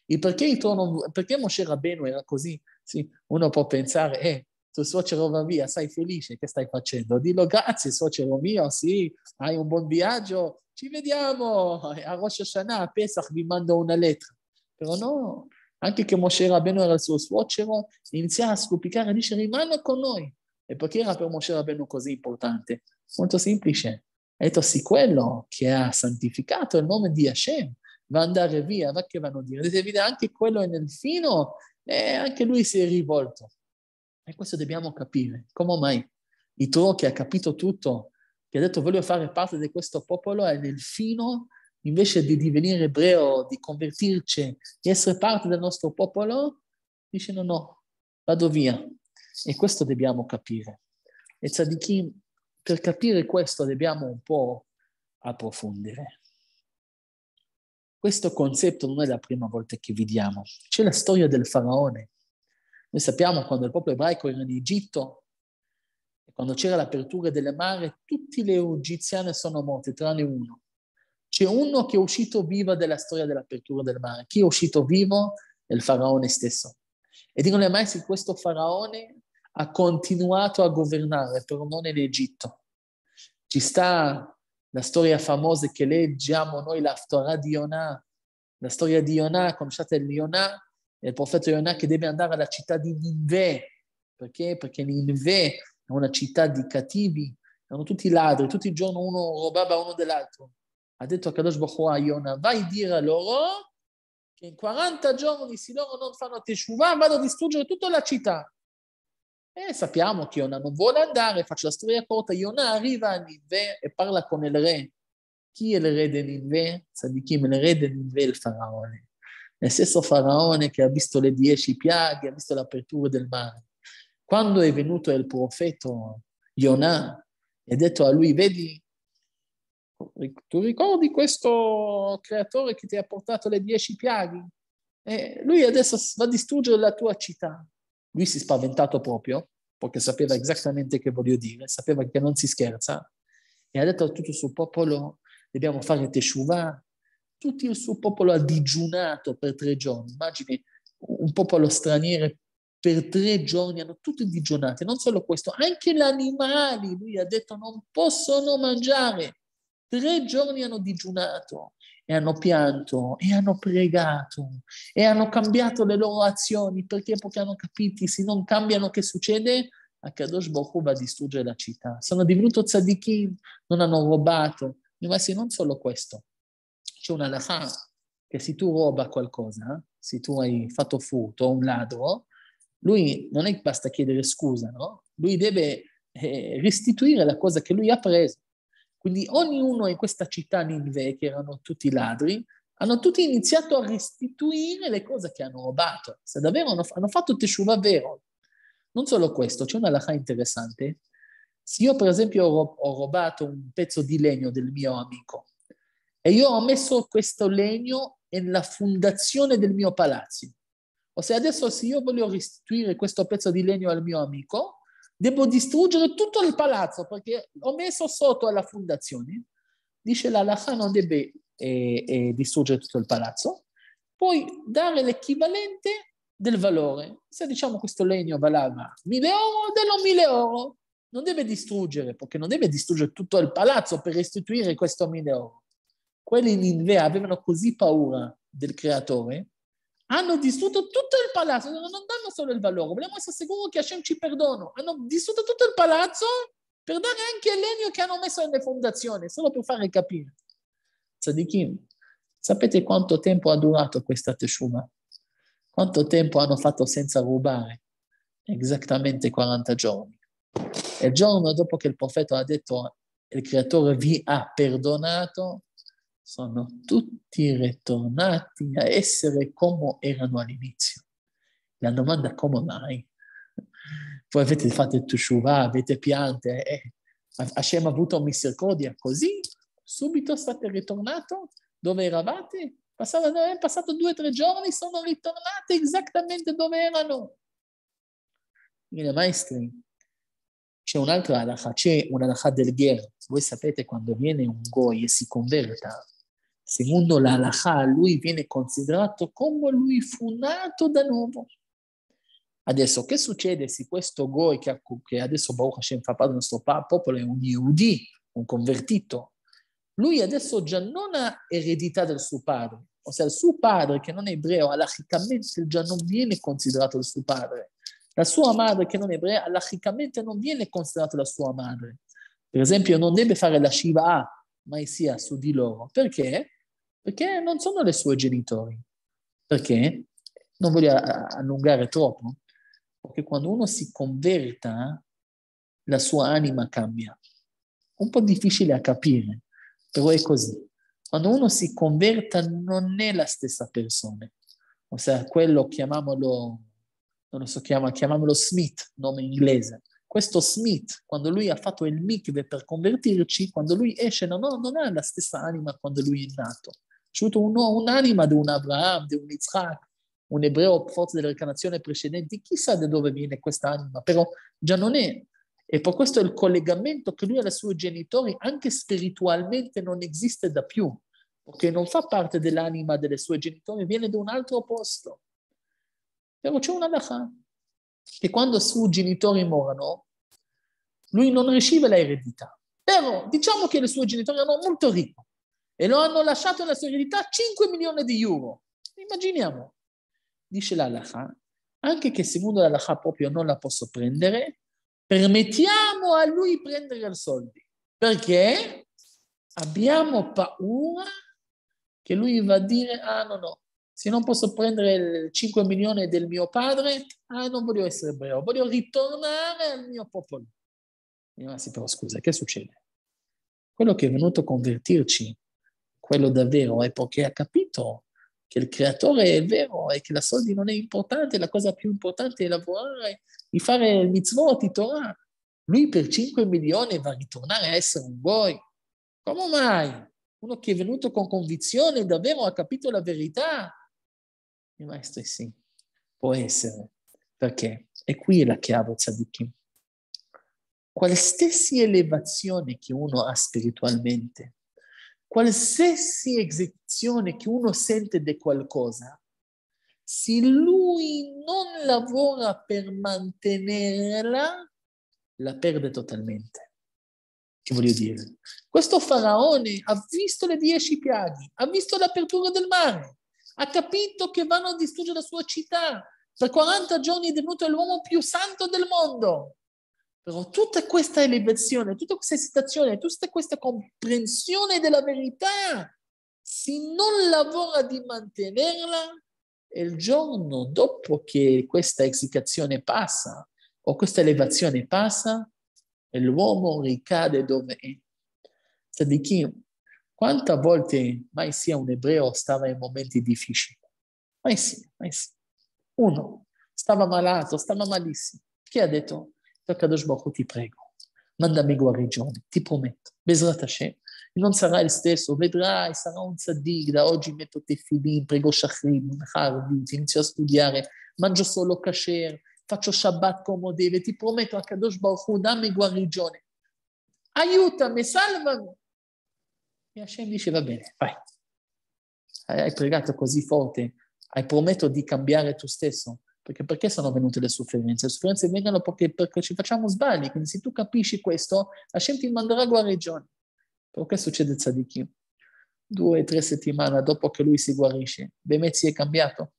Il perché, intorno, perché Moshe Rabbeinu era così? Sì, uno può pensare, eh, tuo suocero va via, sei felice, che stai facendo? Dillo grazie suocero mio, sì, hai un buon viaggio, ci vediamo eh, a Rosh Hashanah, a Pesach, vi mando una lettera. Però no, anche che Moshe Rabbeinu era il suo suocero, inizia a scoppicare e dice rimane con noi. E perché era per Moshe Rabbeinu così importante? Molto semplice. È sì quello che ha santificato il nome di Hashem va a andare via, va che vanno a dire. Dovete vedere anche quello è nel fino e anche lui si è rivolto. E questo dobbiamo capire. Come mai Itro che ha capito tutto, che ha detto voglio fare parte di questo popolo, è nel fino invece di divenire ebreo, di convertirci, di essere parte del nostro popolo, dice no, no, vado via. E questo dobbiamo capire. E Tzadikim, per capire questo dobbiamo un po' approfondire. Questo concetto non è la prima volta che vediamo. C'è la storia del faraone. Noi sappiamo quando il popolo ebraico era in Egitto, quando c'era l'apertura del mare, tutti le egiziani sono morti, tranne uno. C'è uno che è uscito vivo della storia dell'apertura del mare. Chi è uscito vivo? È il faraone stesso. E dicono le mai se questo faraone ha continuato a governare, però non in Egitto. Ci sta la storia famosa che leggiamo noi, la storia di Yonah, la storia di Yonah, conosciate il Yonah, il profeta Yonah che deve andare alla città di Ninve, perché? Perché Ninve è una città di cattivi, erano tutti ladri, tutti i giorni uno rubava uno dell'altro. Ha detto a Kadosh Baruch a Yonah, vai a dire a loro che in 40 giorni se loro non fanno teshuva vado a distruggere tutta la città. E sappiamo che Iona non vuole andare, faccio la storia corta, Iona arriva a Ninve e parla con il re. Chi è il re di Ninve? Sadichim, il re di Ninve è il faraone. Nel stesso faraone che ha visto le dieci piaghe, ha visto l'apertura del mare. Quando è venuto il profeta Iona e ha detto a lui, vedi, tu ricordi questo creatore che ti ha portato le dieci piaghe? E lui adesso va a distruggere la tua città. Lui si è spaventato proprio perché sapeva esattamente che voglio dire, sapeva che non si scherza e ha detto a tutto il suo popolo dobbiamo fare teshuva. Tutto il suo popolo ha digiunato per tre giorni. Immagini un popolo straniero per tre giorni hanno tutti digiunato. Non solo questo, anche gli animali, lui ha detto, non possono mangiare. Tre giorni hanno digiunato e hanno pianto e hanno pregato e hanno cambiato le loro azioni perché perché hanno capito se non cambiano che succede a Kadosh Boku va a distruggere la città sono divenuto tzadikim non hanno rubato ma se non solo questo c'è una lacha che se tu ruba qualcosa se tu hai fatto furto a un ladro lui non è basta chiedere scusa no? lui deve eh, restituire la cosa che lui ha preso quindi ognuno in questa città Ninve, che erano tutti ladri, hanno tutti iniziato a restituire le cose che hanno rubato. Se davvero hanno, hanno fatto teshuva vero. Non solo questo, c'è una lacha interessante. Se io per esempio ho, ho rubato un pezzo di legno del mio amico e io ho messo questo legno nella fondazione del mio palazzo, o se adesso se io voglio restituire questo pezzo di legno al mio amico, devo distruggere tutto il palazzo perché ho messo sotto alla fondazione, dice la non deve eh, eh, distruggere tutto il palazzo, Puoi dare l'equivalente del valore. Se diciamo questo legno valava 1000 euro, dello 1000 euro, non deve distruggere, perché non deve distruggere tutto il palazzo per restituire questo 1000 euro. Quelli in Ninvea avevano così paura del creatore hanno distrutto tutto il palazzo, non danno solo il valore, vogliamo essere sicuri che Hashem ci perdono, hanno distrutto tutto il palazzo per dare anche il legno che hanno messo nelle fondazioni, solo per fare capire. Tzadikim, sapete quanto tempo ha durato questa teshuva? Quanto tempo hanno fatto senza rubare? Esattamente 40 giorni. E il giorno dopo che il profeta ha detto il creatore vi ha perdonato, sono tutti ritornati a essere come erano all'inizio. La domanda è come mai? Voi avete fatto teshuva, avete piante, eh, Hashem ha avuto misericordia, così subito state ritornati dove eravate? Passava, è eh, passato due o tre giorni, sono ritornati esattamente dove erano. Quindi, maestri, c'è un'altra halakha, c'è un'alakha del guerra. Voi sapete quando viene un Goy e si converta, secondo la halakha, lui viene considerato come lui fu nato da nuovo. Adesso, che succede se questo Goi, che, che adesso Baruch Hashem fa parte del nostro popolo, è un Yehudi, un convertito, lui adesso già non ha eredità del suo padre, ossia il suo padre che non è ebreo, alachicamente già non viene considerato il suo padre. La sua madre che non è ebrea, alachicamente non viene considerata la sua madre. Per esempio, non deve fare la Shiva, mai sia su di loro. Perché? perché non sono le sue genitori. Perché? Non voglio allungare troppo, perché quando uno si converta, la sua anima cambia. Un po' difficile a capire, però è così. Quando uno si converta non è la stessa persona. Ossia, quello chiamiamolo, non lo so, chiama, chiamiamolo Smith, nome inglese. Questo Smith, quando lui ha fatto il mikve per convertirci, quando lui esce, non, non ha la stessa anima quando lui è nato. פשוט unanima di un Abraham, di un Yitzhak, un ebreo forse dell'incarnazione precedenti, chissà da dove viene quest'anima, però già non è. E per questo il collegamento che lui ha dai suoi genitori, anche spiritualmente, non esiste da più, perché non fa parte dell'anima delle sue genitori, viene da un altro posto. Però c'è una lacha, che quando i suoi genitori morono, lui non riceve l'eredità. Però diciamo che i suoi genitori erano molto ricchi, e lo hanno lasciato nella serenità 5 milioni di euro. Immaginiamo, dice l'Alaha, anche che secondo l'Alaha proprio non la posso prendere, permettiamo a lui prendere i soldi, perché abbiamo paura che lui va a dire, ah no, no, se non posso prendere il 5 milioni del mio padre, ah non voglio essere ebreo, voglio ritornare al mio popolo. E rimasti però scusa, che succede? Quello che è venuto a convertirci quello davvero è perché ha capito che il creatore è vero e che la soldi non è importante, la cosa più importante è lavorare, di fare il mitzvot, di Torah. Lui per 5 milioni va a ritornare a essere un boy. Come mai? Uno che è venuto con convinzione, davvero ha capito la verità. Il maestro sì, può essere. Perché? E qui è la chiave, Tzadikim. Qualsiasi elevazione che uno ha spiritualmente, qualsiasi esecuzione che uno sente di qualcosa, se lui non lavora per mantenerla, la perde totalmente. Che voglio dire? Questo faraone ha visto le dieci piaghe, ha visto l'apertura del mare, ha capito che vanno a distruggere la sua città. Per 40 giorni è divenuto l'uomo più santo del mondo. Però tutta questa elevazione, tutta questa esitazione, tutta questa comprensione della verità, se non lavora di mantenerla, il giorno dopo che questa esitazione passa o questa elevazione passa, l'uomo ricade dove è. Tzadikim, quante volte mai sia un ebreo stava in momenti difficili? Mai sia, mai sia. Uno, stava malato, stava malissimo. Chi ha detto? Kadosh Baruch ti prego, mandami guarigione, ti prometto, Bezrat Hashem, non sarà il stesso, vedrai, sarà un tzaddik, da oggi metto tefilin, prego shachrim, harvit, inizio a studiare, mangio solo kasher, faccio Shabbat come deve, ti prometto a Kadosh Baruch dammi guarigione, aiutami, salvami. E Hashem dice, va bene, vai. Hai pregato così forte, hai prometto di cambiare tu stesso, perché, perché sono venute le sofferenze? Le sofferenze vengono perché, perché ci facciamo sbagli. Quindi se tu capisci questo, la Hashem ti manderà guarigione. che succede Tzadikim? Due o tre settimane dopo che lui si guarisce, Bemet si è cambiato.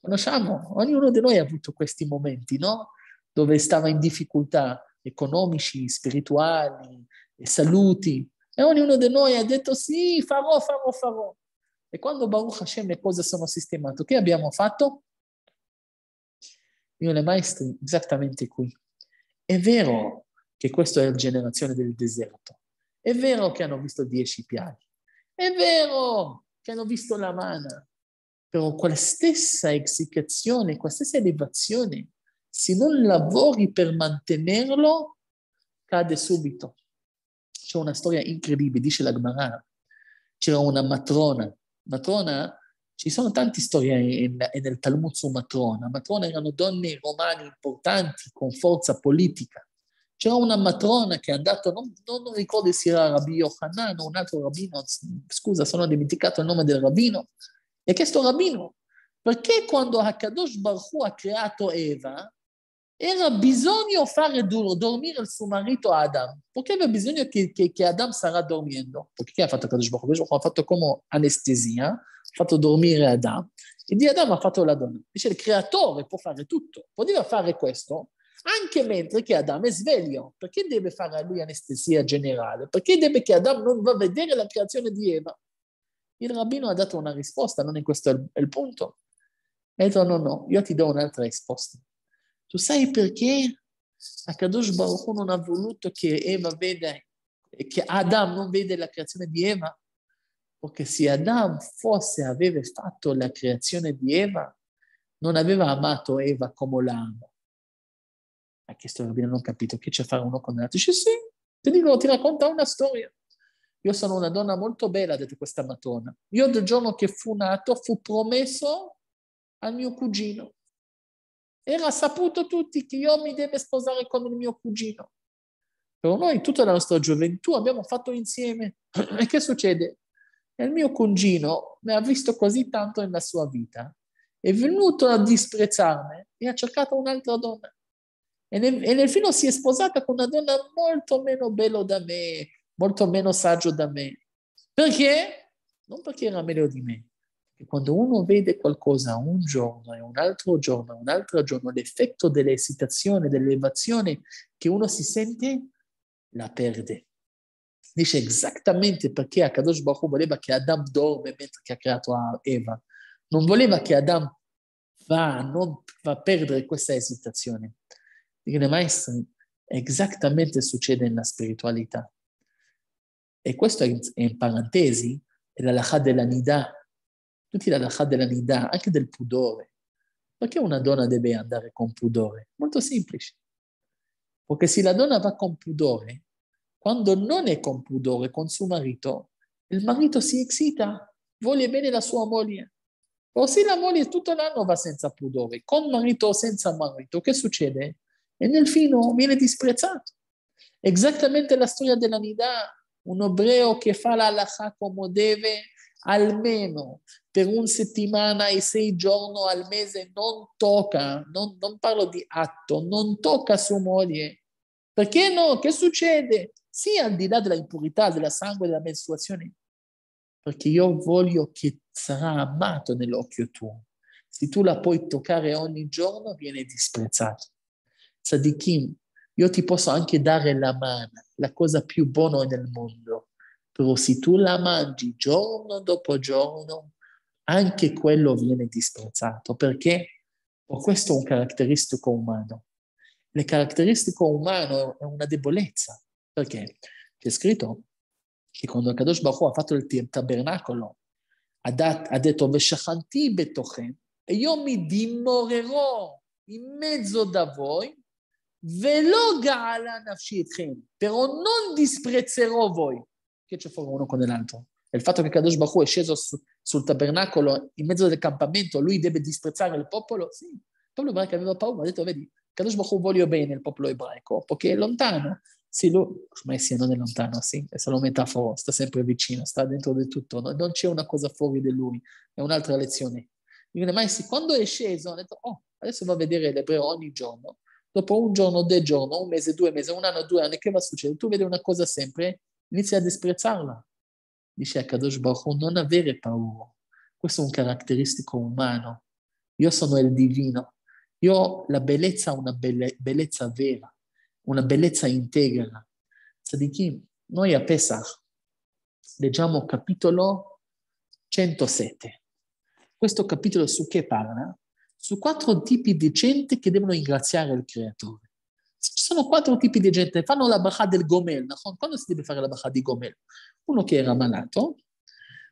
Conosciamo, ognuno di noi ha avuto questi momenti, no? Dove stava in difficoltà economici, spirituali, saluti. E ognuno di noi ha detto sì, farò, farò, farò. E quando Baruch Hashem le cose sono sistemate, che abbiamo fatto? Io le maestri esattamente qui. È vero che questa è la generazione del deserto. È vero che hanno visto dieci piani. È vero che hanno visto la mana. Però quella stessa exicazione, quella stessa elevazione, se non lavori per mantenerlo, cade subito. C'è una storia incredibile, dice la Gemara. C'era una matrona Matrona, ci sono tante storie in, nel Talmud su Matrona. Matrona erano donne romane importanti con forza politica. C'era una matrona che è andata, non, non ricordo se era Rabbi Yohanan o un altro rabbino, scusa, sono dimenticato il nome del rabbino, e ha chiesto al rabbino, perché quando Hakadosh Baruch Hu ha creato Eva, era bisogno fare duro, dormire il suo marito Adam. Perché aveva bisogno che, che, che Adam sarà dormendo? Perché ha fatto Kadosh Baruch Hu? Ha fatto come anestesia, ha fatto dormire Adam. E di Adam ha fatto la donna. Dice il creatore può fare tutto. Poteva fare questo anche mentre che Adam è sveglio. Perché deve fare a lui anestesia generale? Perché deve che Adam non va a vedere la creazione di Eva? Il rabbino ha dato una risposta, non è questo il, il punto. E detto no, no, io ti do un'altra risposta tu sai perché Akadosh Baruch non ha voluto che Eva veda, che Adam non veda la creazione di Eva? Perché se Adam fosse, aveva fatto la creazione di Eva, non aveva amato Eva come l'amo. ama. Ha chiesto Rabbi, non ho capito che c'è a fare uno con l'altro. Dice sì, ti dico, ti racconta una storia. Io sono una donna molto bella, ha detto questa Madonna. Io del giorno che fu nato fu promesso al mio cugino. Era saputo tutti che io mi devo sposare con il mio cugino. Però noi tutta la nostra gioventù abbiamo fatto insieme. E che succede? Il mio cugino mi ha visto così tanto nella sua vita. È venuto a disprezzarmi e ha cercato un'altra donna. E nel, e nel filo si è sposata con una donna molto meno bella da me, molto meno saggio da me. Perché? Non perché era meglio di me, e quando uno vede qualcosa un giorno e un altro giorno e un altro giorno, l'effetto dell'esitazione, dell'elevazione che uno si sente, la perde. Dice esattamente perché Akadosh Baruch voleva che Adam dorme mentre ha creato Eva. Non voleva che Adam va, non, va a perdere questa esitazione. Dice, maestri, esattamente succede nella spiritualità. E questo è in, è in parentesi, è l'alakha della Nida, tutti l'alakha della nidà, anche del pudore. Perché una donna deve andare con pudore? Molto semplice. Perché se la donna va con pudore, quando non è con pudore con suo marito, il marito si eccita, vuole bene la sua moglie. O se la moglie tutto l'anno va senza pudore, con marito o senza marito, che succede? E nel fino viene disprezzato. Esattamente la storia della nidà, un ebreo che fa la halakha come deve, almeno per una settimana e sei giorni al mese non tocca, non, non parlo di atto, non tocca sua moglie. Perché no? Che succede? Sì, al di là della impurità, della sangue, della mestruazione, perché io voglio che sarà amato nell'occhio tuo. Se tu la puoi toccare ogni giorno, viene disprezzato. Sadikim, io ti posso anche dare la mano, la cosa più buona nel mondo, però se tu la mangi giorno dopo giorno, anche quello viene disprezzato perché questo è un caratteristico umano. Le caratteristiche umane è una debolezza, perché c'è scritto che quando Kadosh Baruch ha fatto il tabernacolo, ha, dat, ha detto Veshakanti betochem, e io mi dimorerò in mezzo da voi, ve lo gala nafshi però non disprezzerò voi. Che c'è fuori uno con l'altro. il fatto che Kadosh Baruch è sceso su, sul tabernacolo in mezzo del campamento, lui deve disprezzare il popolo? Sì, il popolo ebraico aveva paura, ha detto, vedi, Kadosh Baruch voglio bene il popolo ebraico, poiché è lontano. Sì, lui, ormai sì, non è lontano, sì, è solo metafora, sta sempre vicino, sta dentro di tutto, no? non c'è una cosa fuori di lui, è un'altra lezione. ma quando è sceso, ha detto, oh, adesso va a vedere l'ebreo ogni giorno, dopo un giorno, due giorni, un mese, due mesi, un anno, due anni, che va a succedere? Tu vedi una cosa sempre, inizi a disprezzarla dice a Kadosh Baruch non avere paura. Questo è un caratteristico umano. Io sono il divino. Io ho la bellezza, una bellezza vera, una bellezza integra. Sadikim, noi a Pesach leggiamo capitolo 107. Questo capitolo su che parla? Su quattro tipi di gente che devono ringraziare il creatore. Ci sono quattro tipi di gente, fanno la bacha del gomel, quando si deve fare la bacha di gomel? Uno che era malato,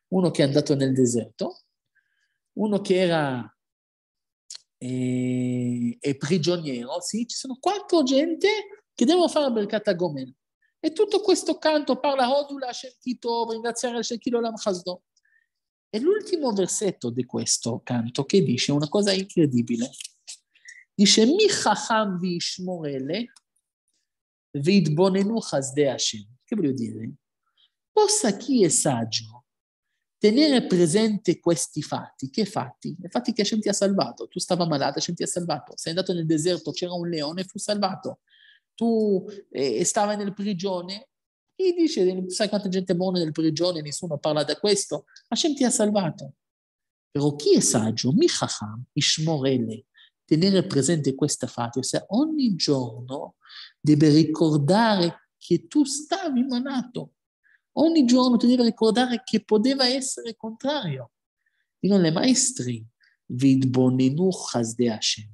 uno che è andato nel deserto, uno che era eh, è prigioniero, sì, ci sono quattro gente che devono fare la berkata gomel. E tutto questo canto parla Odula Shemkito, ringraziare Shemkilo Lam Chazdo. E l'ultimo versetto di questo canto che dice una cosa incredibile. היא שמי חכם וישמור אלה, ויתבוננו חסדי השם. Che voglio dire? Possa chi è saggio tenere presente questi fatti. Che fatti? I fatti che Hashem ti ha salvato. Tu stava malato, Hashem ti ha salvato. Sei andato nel deserto, c'era un leone, fu salvato. Tu eh, stavi nel prigione, e dice, sai quanta gente muore nel prigione, nessuno parla da questo. Hashem ha salvato. Però chi è saggio? Mi chacham, tenere presente questa fase, ossia ogni giorno deve ricordare che tu stavi malato, ogni giorno ti deve ricordare che poteva essere contrario. Io le maestri, vidboninu chasde Hashem.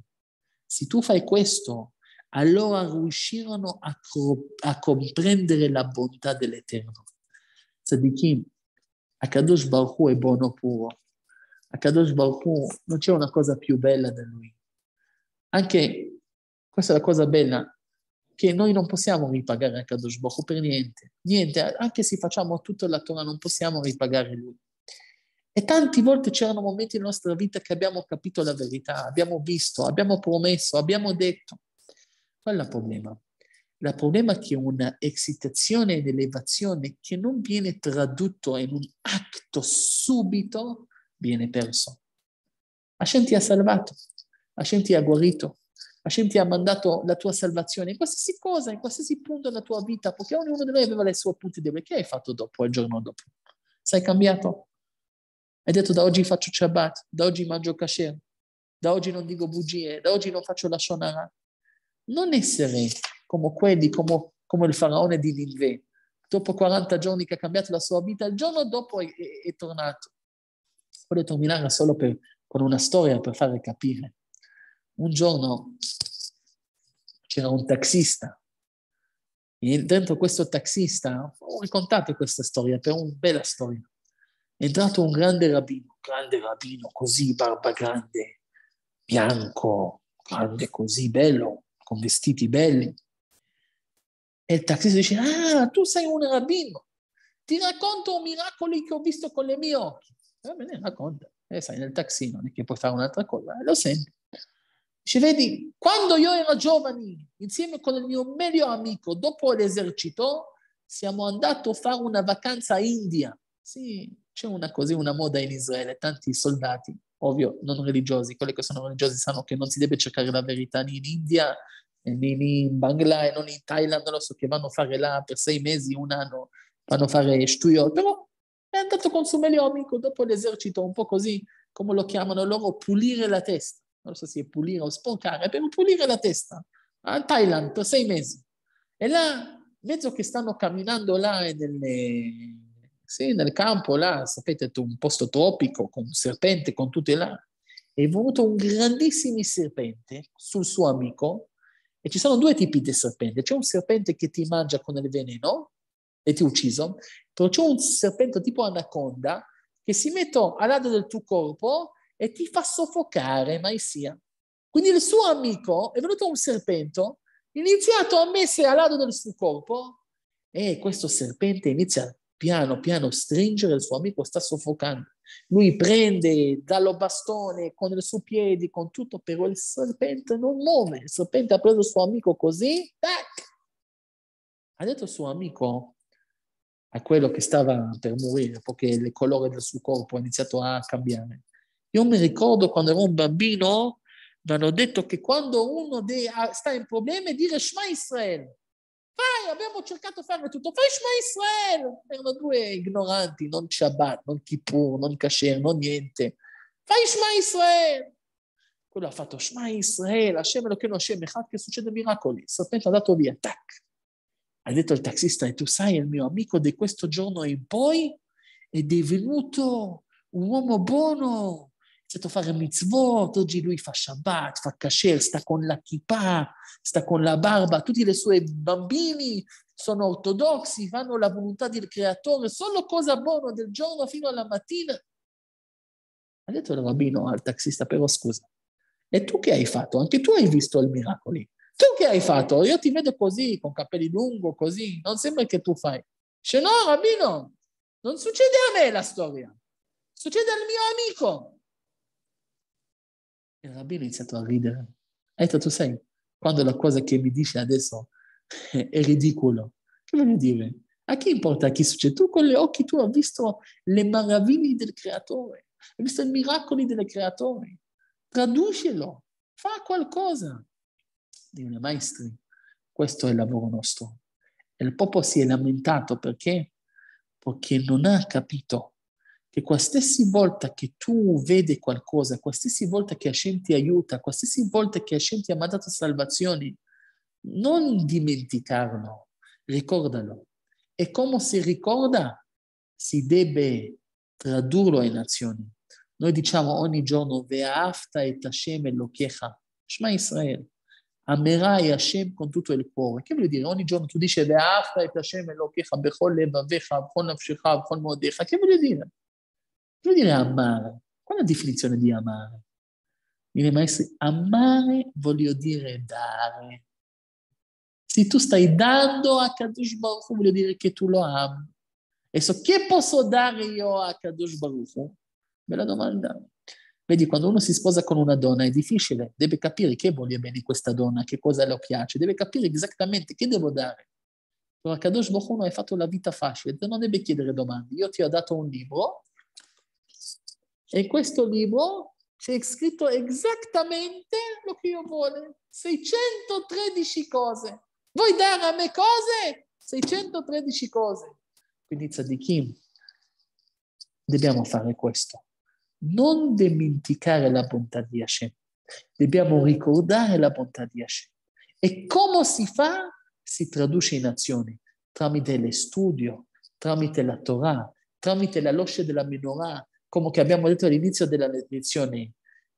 Se tu fai questo, allora riuscirono a, co- a comprendere la bontà dell'Eterno. Tzadikim, Akadosh Baruch Hu è buono puro. Akadosh Baruch Hu non c'è una cosa più bella da lui. Anche questa è la cosa bella, che noi non possiamo ripagare a Kadosh Baruch per niente, niente, anche se facciamo tutto la Torah non possiamo ripagare lui. E tante volte c'erano momenti nella nostra vita che abbiamo capito la verità, abbiamo visto, abbiamo promesso, abbiamo detto. Qual è il problema? Il problema è che è una eccitazione ed elevazione che non viene tradotto in un atto subito, viene perso. Hashem ti ha salvato, Hashem ti ha guarito, Hashem ti ha mandato la tua salvazione in qualsiasi cosa, in qualsiasi punto della tua vita, perché ognuno di noi aveva le sue punti deboli. Che hai fatto dopo, il giorno dopo? Sei cambiato? Hai detto da oggi faccio Shabbat, da oggi mangio kasher, da oggi non dico bugie, da oggi non faccio la shonara. Non essere come quelli, come, come il faraone di Ninve, dopo 40 giorni che ha cambiato la sua vita, il giorno dopo è, è, è tornato. Voglio terminare solo per, con una storia per fare capire un giorno c'era un taxista e dentro questo taxista ho raccontato questa storia, però è una bella storia. È entrato un grande rabbino, grande rabbino, così, barba grande, bianco, grande così, bello, con vestiti belli. E il taxista dice, ah, tu sei un rabbino, ti racconto miracoli che ho visto con le mie occhi. E me ne racconta. E sai, nel taxi non è che puoi fare un'altra cosa, lo senti. Dice, vedi, quando io ero giovane, insieme con il mio meglio amico, dopo l'esercito, siamo andati a fare una vacanza in India. Sì, c'è una così, una moda in Israele, tanti soldati, ovvio, non religiosi, quelli che sono religiosi sanno che non si deve cercare la verità né in India, eh, né in Bangla, non in Thailand, lo so che vanno a fare là per sei mesi, un anno, vanno a fare studio, però è andato con il suo meglio amico dopo l'esercito, un po' così, come lo chiamano loro, pulire la testa non so se è pulire o sporcare, per pulire la testa, a Thailand per sei mesi. E là, mezzo che stanno camminando là nelle, sì, nel campo, là, sapete, un posto tropico con un serpente, con tutte là, è venuto un grandissimo serpente sul suo amico e ci sono due tipi di serpente. C'è un serpente che ti mangia con il veneno e ti ucciso, però c'è un serpente tipo anaconda che si mette al lato del tuo corpo e ti fa soffocare, mai sia. Quindi il suo amico è venuto un serpente, iniziato a mettere al lato del suo corpo e questo serpente inizia piano piano a stringere il suo amico, sta soffocando. Lui prende dallo bastone con il suo piede, con tutto, però il serpente non muove. Il serpente ha preso il suo amico così, tac! Ha detto al suo amico a quello che stava per morire, perché il colore del suo corpo ha iniziato a cambiare. Io mi ricordo quando ero un bambino, mi hanno detto che quando uno de- sta in problemi, dire Shema Israel. Fai, abbiamo cercato di fare tutto, fai Shema Israel. Erano due ignoranti, non Shabbat, non Kippur, non Kasher, non niente. Fai Shema Israel. Quello ha fatto Shema Israel, Hashem Elokeinu Hashem Echad, che succede miracoli. Il serpente ha dato via, tac. Ha detto il taxista, e tu sai, il mio amico di questo giorno in poi è divenuto un uomo buono, iniziato a fare mitzvot, oggi lui fa Shabbat, fa kasher, sta con la kippah, sta con la barba, tutti i suoi bambini sono ortodossi, fanno la volontà del creatore, solo cosa buona del giorno fino alla mattina. Ha detto il rabbino al taxista, però scusa, e tu che hai fatto? Anche tu hai visto il miracoli. Tu che hai fatto? Io ti vedo così, con capelli lunghi, così, non sembra che tu fai. Dice no, rabbino, non succede a me la storia, succede al mio amico. E la bambina ha iniziato a ridere. Ha detto, tu sai, quando la cosa che mi dici adesso è ridicolo, che voglio dire? A chi importa chi succede? Tu con gli occhi tu hai visto le meraviglie del creatore, hai visto i miracoli del creatore. Traducelo, fa qualcosa. Dio maestri, questo è il lavoro nostro. E il popolo si è lamentato perché? Perché non ha capito che qualsiasi volta che tu vedi qualcosa, qualsiasi volta che Hashem ti aiuta, qualsiasi volta che Hashem ti ha mandato salvazioni, non dimenticarlo, ricordalo. E come si ricorda, si deve tradurlo in azioni. Noi diciamo ogni giorno, Ve'afta et Hashem Elokecha, Shema Israel, amerai Hashem con tutto il cuore. Che vuol dire? Ogni giorno tu dici, Ve'afta et Hashem Elokecha, Bechol Levavecha, Bechol Nafshecha, Bechol Modecha. Che vuol dire? Cosa dire amare? Qual è la definizione di amare? Dire maestri, amare voglio dire dare. Se tu stai dando a Kadush Baruch voglio dire che tu lo ami. E so che posso dare io a Kadush Baruch Hu? Bella domanda. Vedi, quando uno si sposa con una donna è difficile, deve capire che voglia bene questa donna, che cosa le piace, deve capire esattamente che devo dare. Però Kadush Baruch non hai fatto la vita facile, non deve chiedere domande. Io ti ho dato un libro, e questo libro c'è scritto esattamente quello che io voglio, 613 cose. Vuoi dare a me cose? 613 cose. Quindi tzadikim, dobbiamo fare questo. Non dimenticare la bontà di Hashem. Dobbiamo ricordare la bontà di Hashem. E come si fa? Si traduce in azioni tramite lo studio, tramite la Torah, tramite la loce della menorah, come abbiamo detto all'inizio della lezione,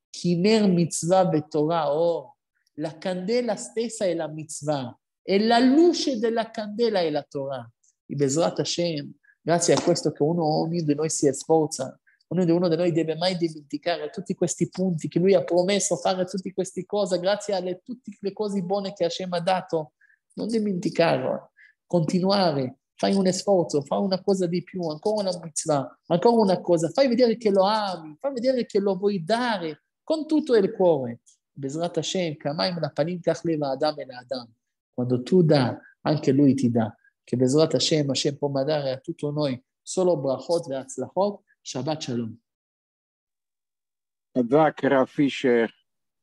Kiner mitzvah betorah or, la candela stessa è la mitzvah, e la luce della candela è la Torah. I Besrat Hashem, grazie a questo che uno, ognuno di noi si sforza, ognuno di, uno di noi deve mai dimenticare tutti questi punti che lui ha promesso fare tutte queste cose, grazie a tutte le cose buone che Hashem ha dato, non dimenticarlo, continuare, fai un sforzo, fai una cosa di più, ancora una mitzvah, ancora una cosa, fai vedere che lo ami, fai vedere che lo vuoi dare con tutto il cuore. Bezrat Hashem, Kamaim la panim leva Adam e Adam. Quando tu dà, anche lui ti dà. Che Bezrat Hashem, Hashem può mandare a tutto noi solo brachot e Shabbat shalom. תודה, קרא